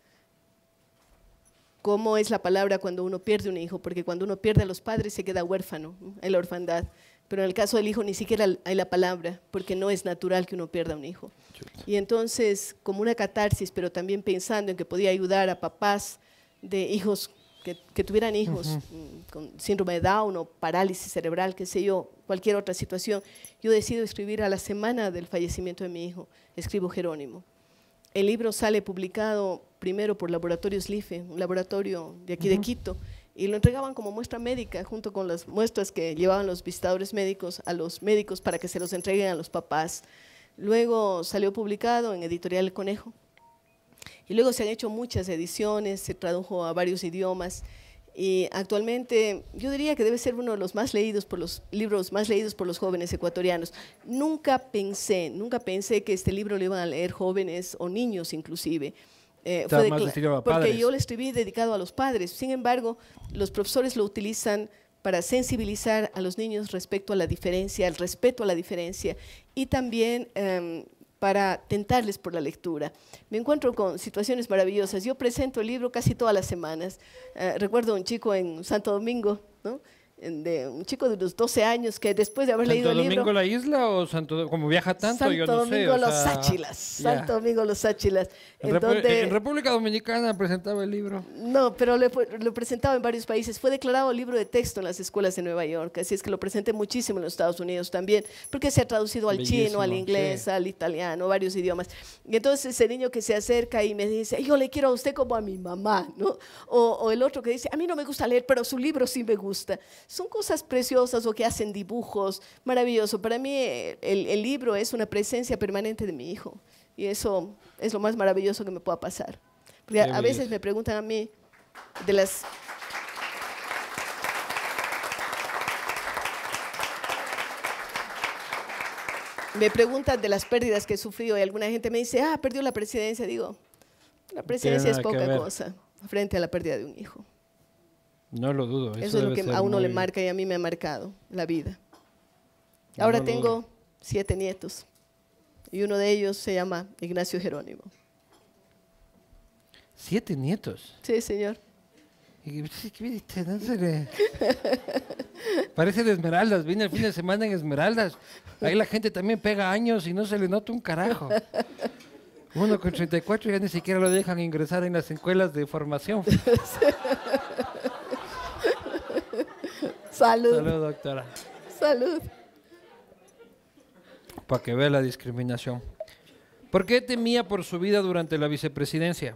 cómo es la palabra cuando uno pierde un hijo, porque cuando uno pierde a los padres se queda huérfano, en la orfandad pero en el caso del hijo ni siquiera hay la palabra, porque no es natural que uno pierda un hijo. Y entonces, como una catarsis, pero también pensando en que podía ayudar a papás de hijos que, tuvieran hijos mm, con síndrome de Down o parálisis cerebral, qué sé yo, cualquier otra situación, yo decido escribir a la semana del fallecimiento de mi hijo, escribo Jerónimo. El libro sale publicado primero por Laboratorios LIFE, un laboratorio de aquí de Quito, y lo entregaban como muestra médica junto con las muestras que llevaban los visitadores médicos a los médicos para que se los entreguen a los papás. Luego salió publicado en Editorial El Conejo y luego se han hecho muchas ediciones, se tradujo a varios idiomas y actualmente yo diría que debe ser uno de los más leídos por los libros más leídos por los jóvenes ecuatorianos. Nunca pensé, nunca pensé que este libro lo iban a leer jóvenes o niños inclusive. Eh, porque yo lo escribí dedicado a los padres. Sin embargo, los profesores lo utilizan para sensibilizar a los niños respecto a la diferencia, al respeto a la diferencia y también em, para tentarles por la lectura. Me encuentro con situaciones maravillosas. Yo presento el libro casi todas las semanas. Eh, recuerdo a un chico en Santo Domingo, ¿no? de un chico de unos 12 años que después de haber leído el libro... ¿Santo Domingo la isla o Santo como viaja tanto? Santo Domingo Los Sáchilas Áchilas, Santo Domingo Los Áchilas. En, República Dominicana presentaba el libro. No, pero lo, presentaba en varios países. Fue declarado libro de texto en las escuelas de Nueva York, así es que lo presenté muchísimo en los Estados Unidos también, porque se ha traducido al chino, al inglés, al italiano, varios idiomas. Y entonces ese niño que se acerca y me dice, yo le quiero a usted como a mi mamá, ¿no? o el otro que dice, a mí no me gusta leer, pero su libro sí me gusta son cosas preciosas o que hacen dibujos, maravilloso. Para mí el, libro es una presencia permanente de mi hijo y eso es lo más maravilloso que me pueda pasar. a, veces me preguntan a mí de las... Me preguntan de las pérdidas que he sufrido y alguna gente me dice, ah, perdió la presidencia. Digo, la presidencia es poca cosa frente a la pérdida de un hijo. No lo dudo. Eso, es lo que a uno le marca y a mí me ha marcado la vida. Ahora tengo siete nietos y uno de ellos se llama Ignacio Jerónimo. ¿Siete nietos? Sí, señor. Pues, Parece de Esmeraldas. Vine el fin de semana en Esmeraldas. Ahí la gente también pega años y no se le nota un carajo. Uno con 34 ya ni siquiera lo dejan ingresar en las escuelas de formación. Salud. Salud, doctora. Salud. Para que vea la discriminación. ¿Por qué temía por su vida durante la vicepresidencia?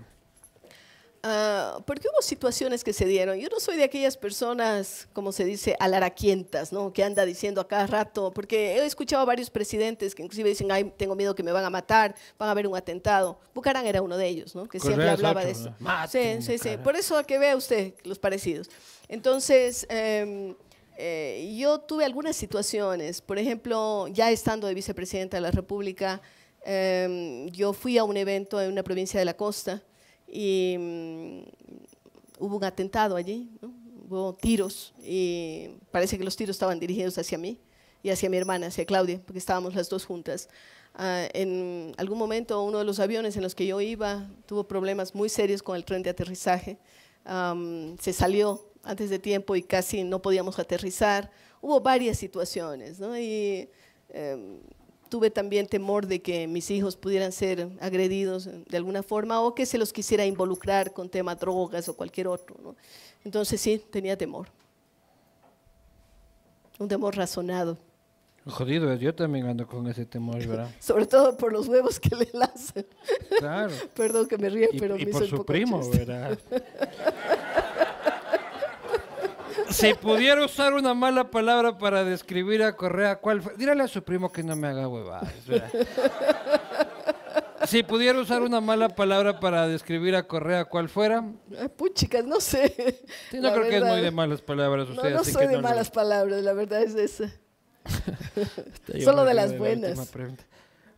Ah, porque hubo situaciones que se dieron. Yo no soy de aquellas personas, como se dice, alaraquientas, ¿no? que anda diciendo a cada rato, porque he escuchado a varios presidentes que inclusive dicen, ay, tengo miedo que me van a matar, van a haber un atentado. Bucarán era uno de ellos, ¿no? que siempre hablaba de eso. sí, sí, sí. Por eso que vea usted los parecidos. Entonces, em, eh, yo tuve algunas situaciones, por ejemplo, ya estando de vicepresidenta de la República, em, yo fui a un evento en una provincia de la costa y mm, hubo un atentado allí, hubo tiros y parece que los tiros estaban dirigidos hacia mí y hacia mi hermana, hacia Claudia, porque estábamos las dos juntas. Ah, en algún momento uno de los aviones en los que yo iba tuvo problemas muy serios con el tren de aterrizaje, se salió antes de tiempo y casi no podíamos aterrizar. Hubo varias situaciones, ¿no? Y em, tuve también temor de que mis hijos pudieran ser agredidos de alguna forma o que se los quisiera involucrar con temas drogas o cualquier otro, ¿no? Entonces sí, tenía temor. Un temor razonado. Jodido, yo también ando con ese temor, ¿verdad? Sobre todo por los huevos que le lanzan. Claro. Perdón que me ríe, pero y, me y por su primo, ¿verdad? si pudiera usar una mala palabra para describir a Correa, ¿cuál fue? Dírale a su primo que no me haga huevadas. si pudiera usar una mala palabra para describir a Correa, ¿cuál fuera? Puchicas, no sé. Yo no creo que es muy de malas palabras usted. No, no soy de malas palabras, la verdad es esa. Solo de las buenas.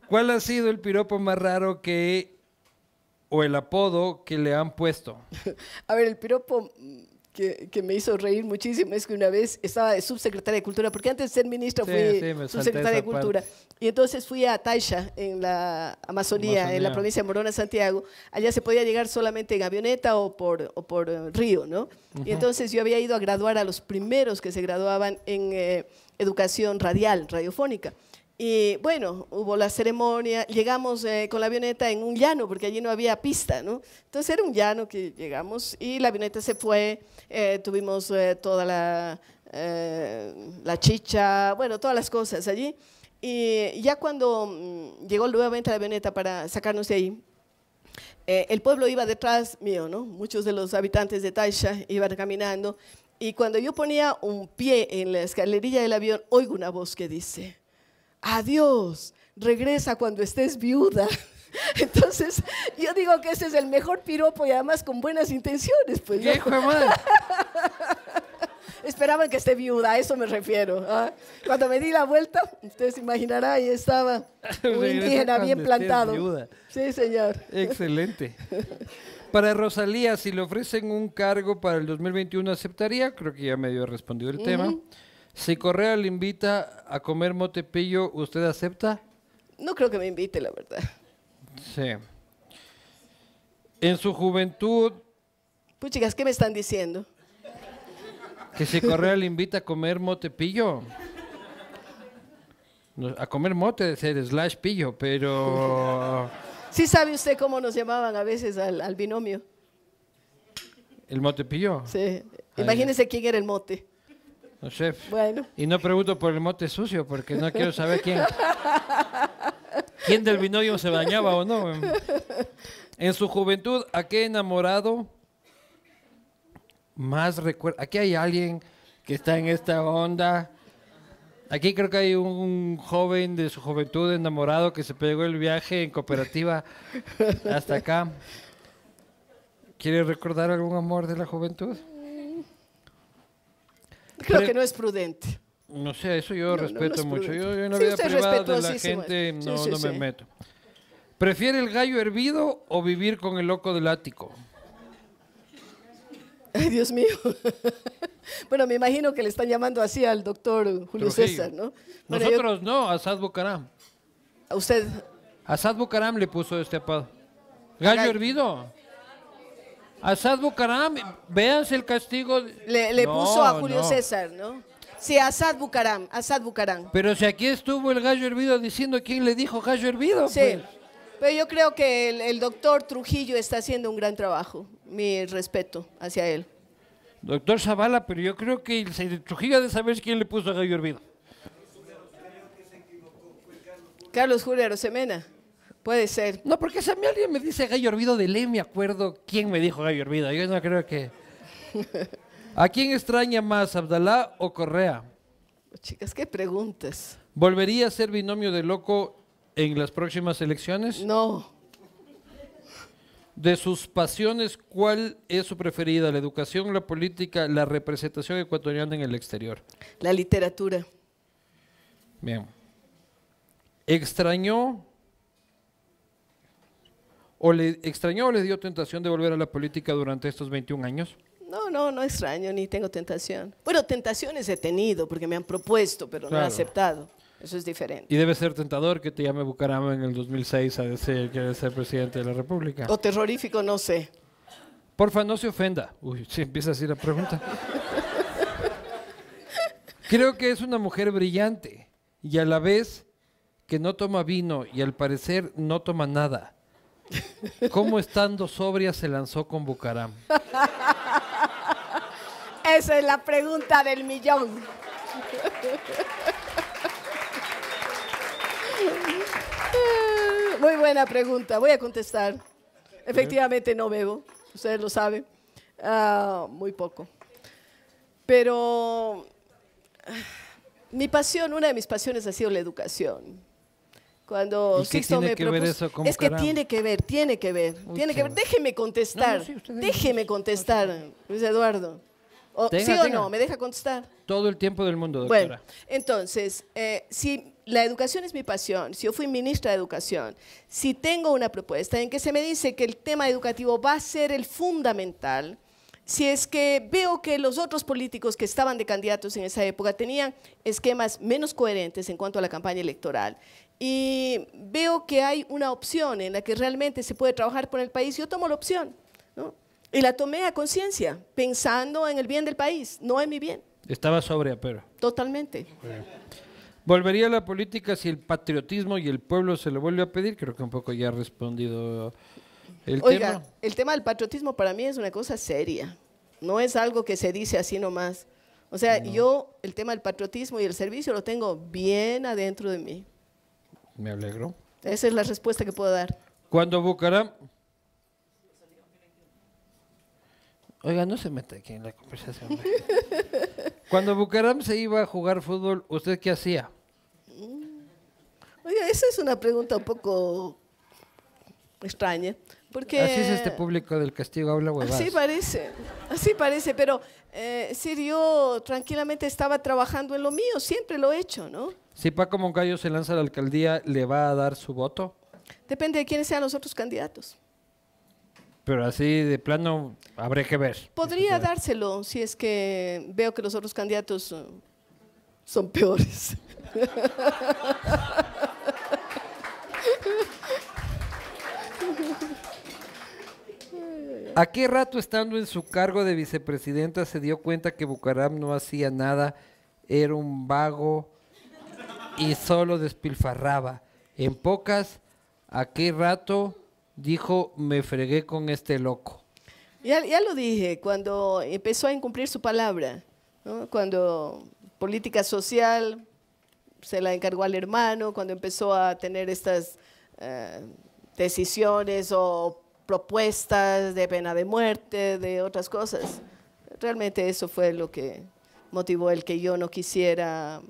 ¿Cuál ha sido el piropo más raro que o el apodo que le han puesto? A ver, el piropo que, me hizo reír muchísimo es que una vez estaba de subsecretaria de Cultura, porque antes de ser ministra fui subsecretario de Cultura. Y entonces fui a Taisha, en la Amazonía, en la provincia de Morona, Santiago. Allá se podía llegar solamente en avioneta o por, eh, río, ¿no? Y entonces yo había ido a graduar a los primeros que se graduaban en eh, educación radial, radiofónica. Y bueno, hubo la ceremonia, llegamos eh, con la avioneta en un llano, porque allí no había pista, ¿no? Entonces era un llano que llegamos y la avioneta se fue, eh, tuvimos eh, toda la, la chicha, bueno, todas las cosas allí. Y ya cuando mm, llegó nuevamente la avioneta para sacarnos de ahí, el pueblo iba detrás mío, ¿no? Muchos de los habitantes de Taisha iban caminando. Y cuando yo ponía un pie en la escalerilla del avión, oigo una voz que dice, adiós, regresa cuando estés viuda. Entonces, yo digo que ese es el mejor piropo y además con buenas intenciones. Pues, Esperaban que esté viuda, a eso me refiero. ¿ah? Cuando me di la vuelta, ustedes se imaginarán, ahí estaba un indígena bien plantado. Sí, señor. Excelente. Para Rosalía, si le ofrecen un cargo para el 2021, ¿aceptaría? Creo que ya medio respondido el tema. Si Correa le invita a comer motepillo, ¿usted acepta? No creo que me invite, la verdad. Sí. En su juventud... chicas, ¿qué me están diciendo? Que si Correa le invita a comer motepillo. A comer mote, ser slash pillo, pero... Sí sabe usted cómo nos llamaban a veces al, binomio. ¿El motepillo? Sí. Imagínese quién era el mote. No chef. Bueno. Y no pregunto por el mote sucio porque no quiero saber quién. ¿Quién del binomio se bañaba o no? En su juventud, ¿a qué enamorado más recuerda? Aquí hay alguien que está en esta onda. Aquí creo que hay un, joven de su juventud enamorado que se pegó el viaje en cooperativa hasta acá. ¿Quiere recordar algún amor de la juventud? Creo que no es prudente. No sé, eso yo respeto mucho. Yo, en la vida privada de la gente no, me meto. ¿Prefiere el gallo hervido o vivir con el loco del ático? Ay, Dios mío. bueno, me imagino que le están llamando así al doctor Julio César, ¿no? Nosotros no, no, Asad Bucaram. ¿A usted? Asad Bucaram le puso este apado. ¿Gallo? hervido? Asad Bucaram, véanse el castigo. Le, puso a Julio César, ¿no? Sí, Asad Bucaram, Asad Bucaram. Pero si aquí estuvo el gallo hervido diciendo quién le dijo gallo hervido. Sí. Pues. Pero yo creo que el, doctor Trujillo está haciendo un gran trabajo. Mi respeto hacia él. Doctor Zavala, pero yo creo que el, Trujillo ha de saber quién le puso a gallo hervido. Carlos Julio Arosemena. Puede ser. No, porque si a mí alguien me dice Gallo Orvido de Ley, me acuerdo quién me dijo Gallo Orvido Yo no creo que... ¿A quién extraña más, Abdalá o Correa? Chicas, qué preguntas. ¿Volvería a ser binomio de loco en las próximas elecciones? No. De sus pasiones, ¿cuál es su preferida? ¿La educación, la política, la representación ecuatoriana en el exterior? La literatura. Bien. ¿Extrañó ¿O le extrañó o le dio tentación de volver a la política durante estos 21 años? No, no, no extraño, ni tengo tentación. Bueno, tentaciones he tenido porque me han propuesto, pero no he aceptado. Eso es diferente. Y debe ser tentador que te llame Bucaramanga en el 2006 a decir que eres presidente de la República. O terrorífico, no sé. Porfa, no se ofenda. Uy, si empieza así la pregunta. Creo que es una mujer brillante y a la vez que no toma vino y al parecer no toma nada cómo estando sobria se lanzó con Bucaram. Esa es la pregunta del millón. Muy buena pregunta, voy a contestar. Efectivamente no bebo, ustedes lo saben, ah, muy poco. Pero ah, mi pasión, una de mis pasiones ha sido la educación. Cuando me es que tiene que ver, tiene que ver, tiene que ver. Déjeme contestar, déjeme contestar, Luis Eduardo. ¿Sí o no? ¿Me deja contestar? Todo el tiempo del mundo, doctora. Bueno, entonces, eh, si la educación es mi pasión, si yo fui ministra de educación, si tengo una propuesta en que se me dice que el tema educativo va a ser el fundamental, si es que veo que los otros políticos que estaban de candidatos en esa época tenían esquemas menos coherentes en cuanto a la campaña electoral y veo que hay una opción en la que realmente se puede trabajar por el país, yo tomo la opción. ¿no? Y la tomé a conciencia, pensando en el bien del país, no en mi bien. Estaba sobria, pero. Totalmente. ¿Volvería a la política si el patriotismo y el pueblo se lo vuelve a pedir? Creo que un poco ya ha respondido el Oiga, tema. El tema del patriotismo para mí es una cosa seria. No es algo que se dice así nomás. O sea, yo el tema del patriotismo y el servicio lo tengo bien adentro de mí. Me alegro. Esa es la respuesta que puedo dar. Cuando Bucaram... Oiga, no se meta aquí en la conversación. Cuando Bucaram se iba a jugar fútbol, ¿usted qué hacía? Oiga, esa es una pregunta un poco extraña. Porque, así es este público del castigo, habla huevadas. Así parece, así parece, pero eh, yo tranquilamente estaba trabajando en lo mío, siempre lo he hecho, ¿no? Si Paco Moncayo se lanza a la alcaldía, ¿le va a dar su voto? Depende de quiénes sean los otros candidatos. Pero así de plano habré que ver. Podría dárselo si es que veo que los otros candidatos eh, son peores. ¿A qué rato estando en su cargo de vicepresidenta se dio cuenta que Bucaram no hacía nada? Era un vago y solo despilfarraba. En pocas, aquel rato dijo, me fregué con este loco. Ya, ya lo dije, cuando empezó a incumplir su palabra, cuando política social se la encargó al hermano, cuando empezó a tener estas eh, decisiones o propuestas de pena de muerte, de otras cosas. Realmente eso fue lo que motivó el que yo no quisiera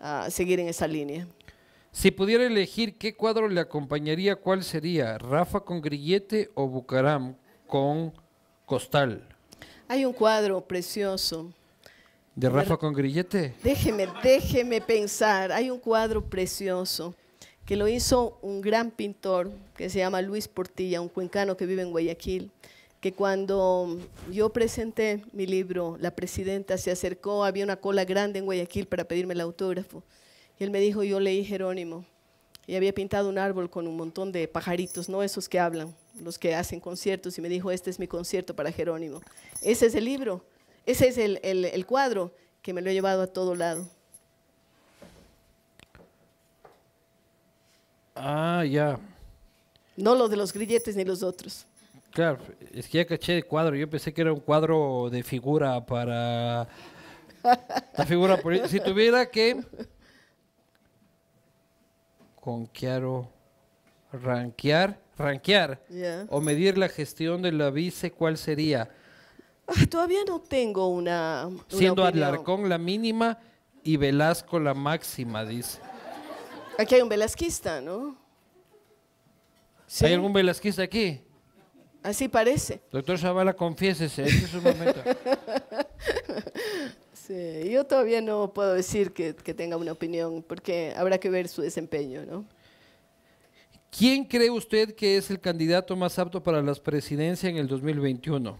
a seguir en esa línea. Si pudiera elegir qué cuadro le acompañaría, ¿cuál sería? ¿Rafa con Grillete o Bucaram con Costal? Hay un cuadro precioso. ¿De Rafa con Grillete? Déjeme, déjeme pensar. Hay un cuadro precioso que lo hizo un gran pintor que se llama Luis Portilla, un cuencano que vive en Guayaquil que cuando yo presenté mi libro, la presidenta se acercó, había una cola grande en Guayaquil para pedirme el autógrafo. Y él me dijo, yo leí Jerónimo. Y había pintado un árbol con un montón de pajaritos, no esos que hablan, los que hacen conciertos. Y me dijo, este es mi concierto para Jerónimo. Ese es el libro, ese es el, cuadro que me lo he llevado a todo lado. Ah, ya. No lo de los grilletes ni los otros. Claro, es que ya caché el cuadro. Yo pensé que era un cuadro de figura para. La figura política. Si tuviera que. Con Chiaro. Ranquear. Ranquear. O medir la gestión de la vice, ¿cuál sería? todavía no tengo una. Siendo Alarcón la mínima y Velasco la máxima, dice. Aquí hay un velasquista, ¿no? ¿Hay algún velasquista aquí? Así parece. Doctor Zavala, confiésese, este es su momento. yo todavía no puedo decir que, tenga una opinión, porque habrá que ver su desempeño, ¿no? ¿Quién cree usted que es el candidato más apto para la presidencia en el 2021?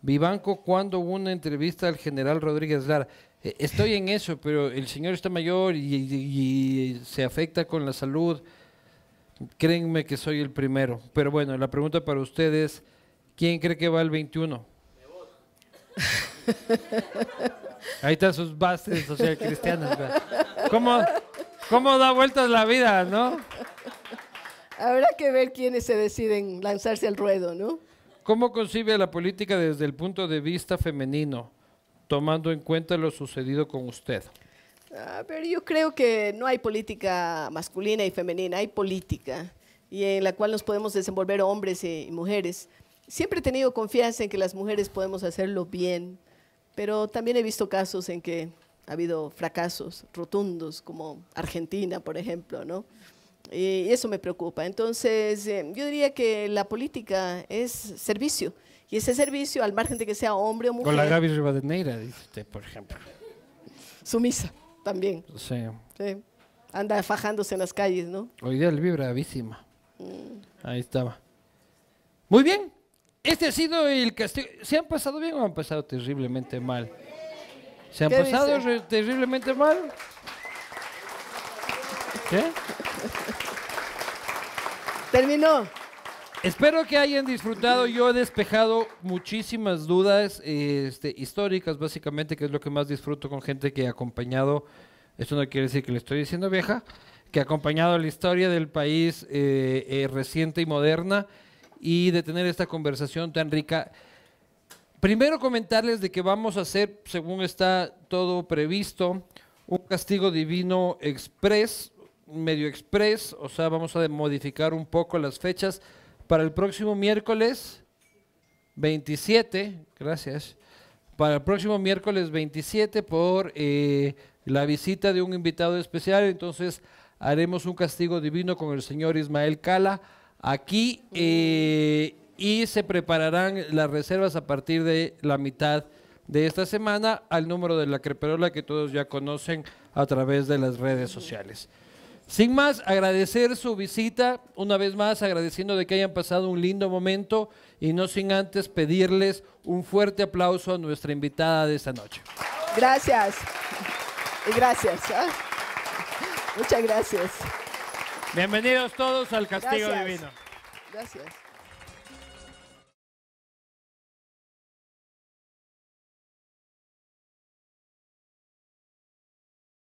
Vivanco, cuando hubo una entrevista al general Rodríguez Lara? E, estoy en eso, pero el señor está mayor y, y se afecta con la salud. Créanme que soy el primero. Pero bueno, la pregunta para ustedes, ¿quién cree que va al 21? Ahí están sus bases social cristianas. ¿Cómo, da vueltas la vida, no? Habrá que ver quiénes se deciden lanzarse al ruedo, ¿no? ¿Cómo concibe la política desde el punto de vista femenino, tomando en cuenta lo sucedido con usted? A ah, ver, yo creo que no hay política masculina y femenina, hay política y en la cual nos podemos desenvolver hombres y mujeres. Siempre he tenido confianza en que las mujeres podemos hacerlo bien, pero también he visto casos en que ha habido fracasos rotundos, como Argentina, por ejemplo, ¿no? Y eso me preocupa. Entonces, eh, yo diría que la política es servicio. Y ese servicio, al margen de que sea hombre o mujer. Con la Gaby Rivadeneira, dice usted, por ejemplo. Sumisa. También. Sí. sí. Anda fajándose en las calles, ¿no? Hoy día el bravísima. Mm. Ahí estaba. Muy bien. Este ha sido el castigo. ¿Se han pasado bien o han pasado terriblemente mal? ¿Se han pasado terriblemente mal? ¿Qué? Terminó. Espero que hayan disfrutado. Yo he despejado muchísimas dudas este, históricas, básicamente, que es lo que más disfruto con gente que ha acompañado. Esto no quiere decir que le estoy diciendo vieja, que ha acompañado la historia del país eh, eh, reciente y moderna y de tener esta conversación tan rica. Primero comentarles de que vamos a hacer, según está todo previsto, un castigo divino express, medio express, o sea, vamos a modificar un poco las fechas para el próximo miércoles 27, gracias, para el próximo miércoles 27 por eh, la visita de un invitado especial. Entonces haremos un castigo divino con el señor Ismael Cala aquí eh, y se prepararán las reservas a partir de la mitad de esta semana al número de la creperola que todos ya conocen a través de las redes sociales. Sin más, agradecer su visita, una vez más agradeciendo de que hayan pasado un lindo momento y no sin antes pedirles un fuerte aplauso a nuestra invitada de esta noche. Gracias. Y gracias. ¿ah? Muchas gracias. Bienvenidos todos al Castigo Divino. Gracias.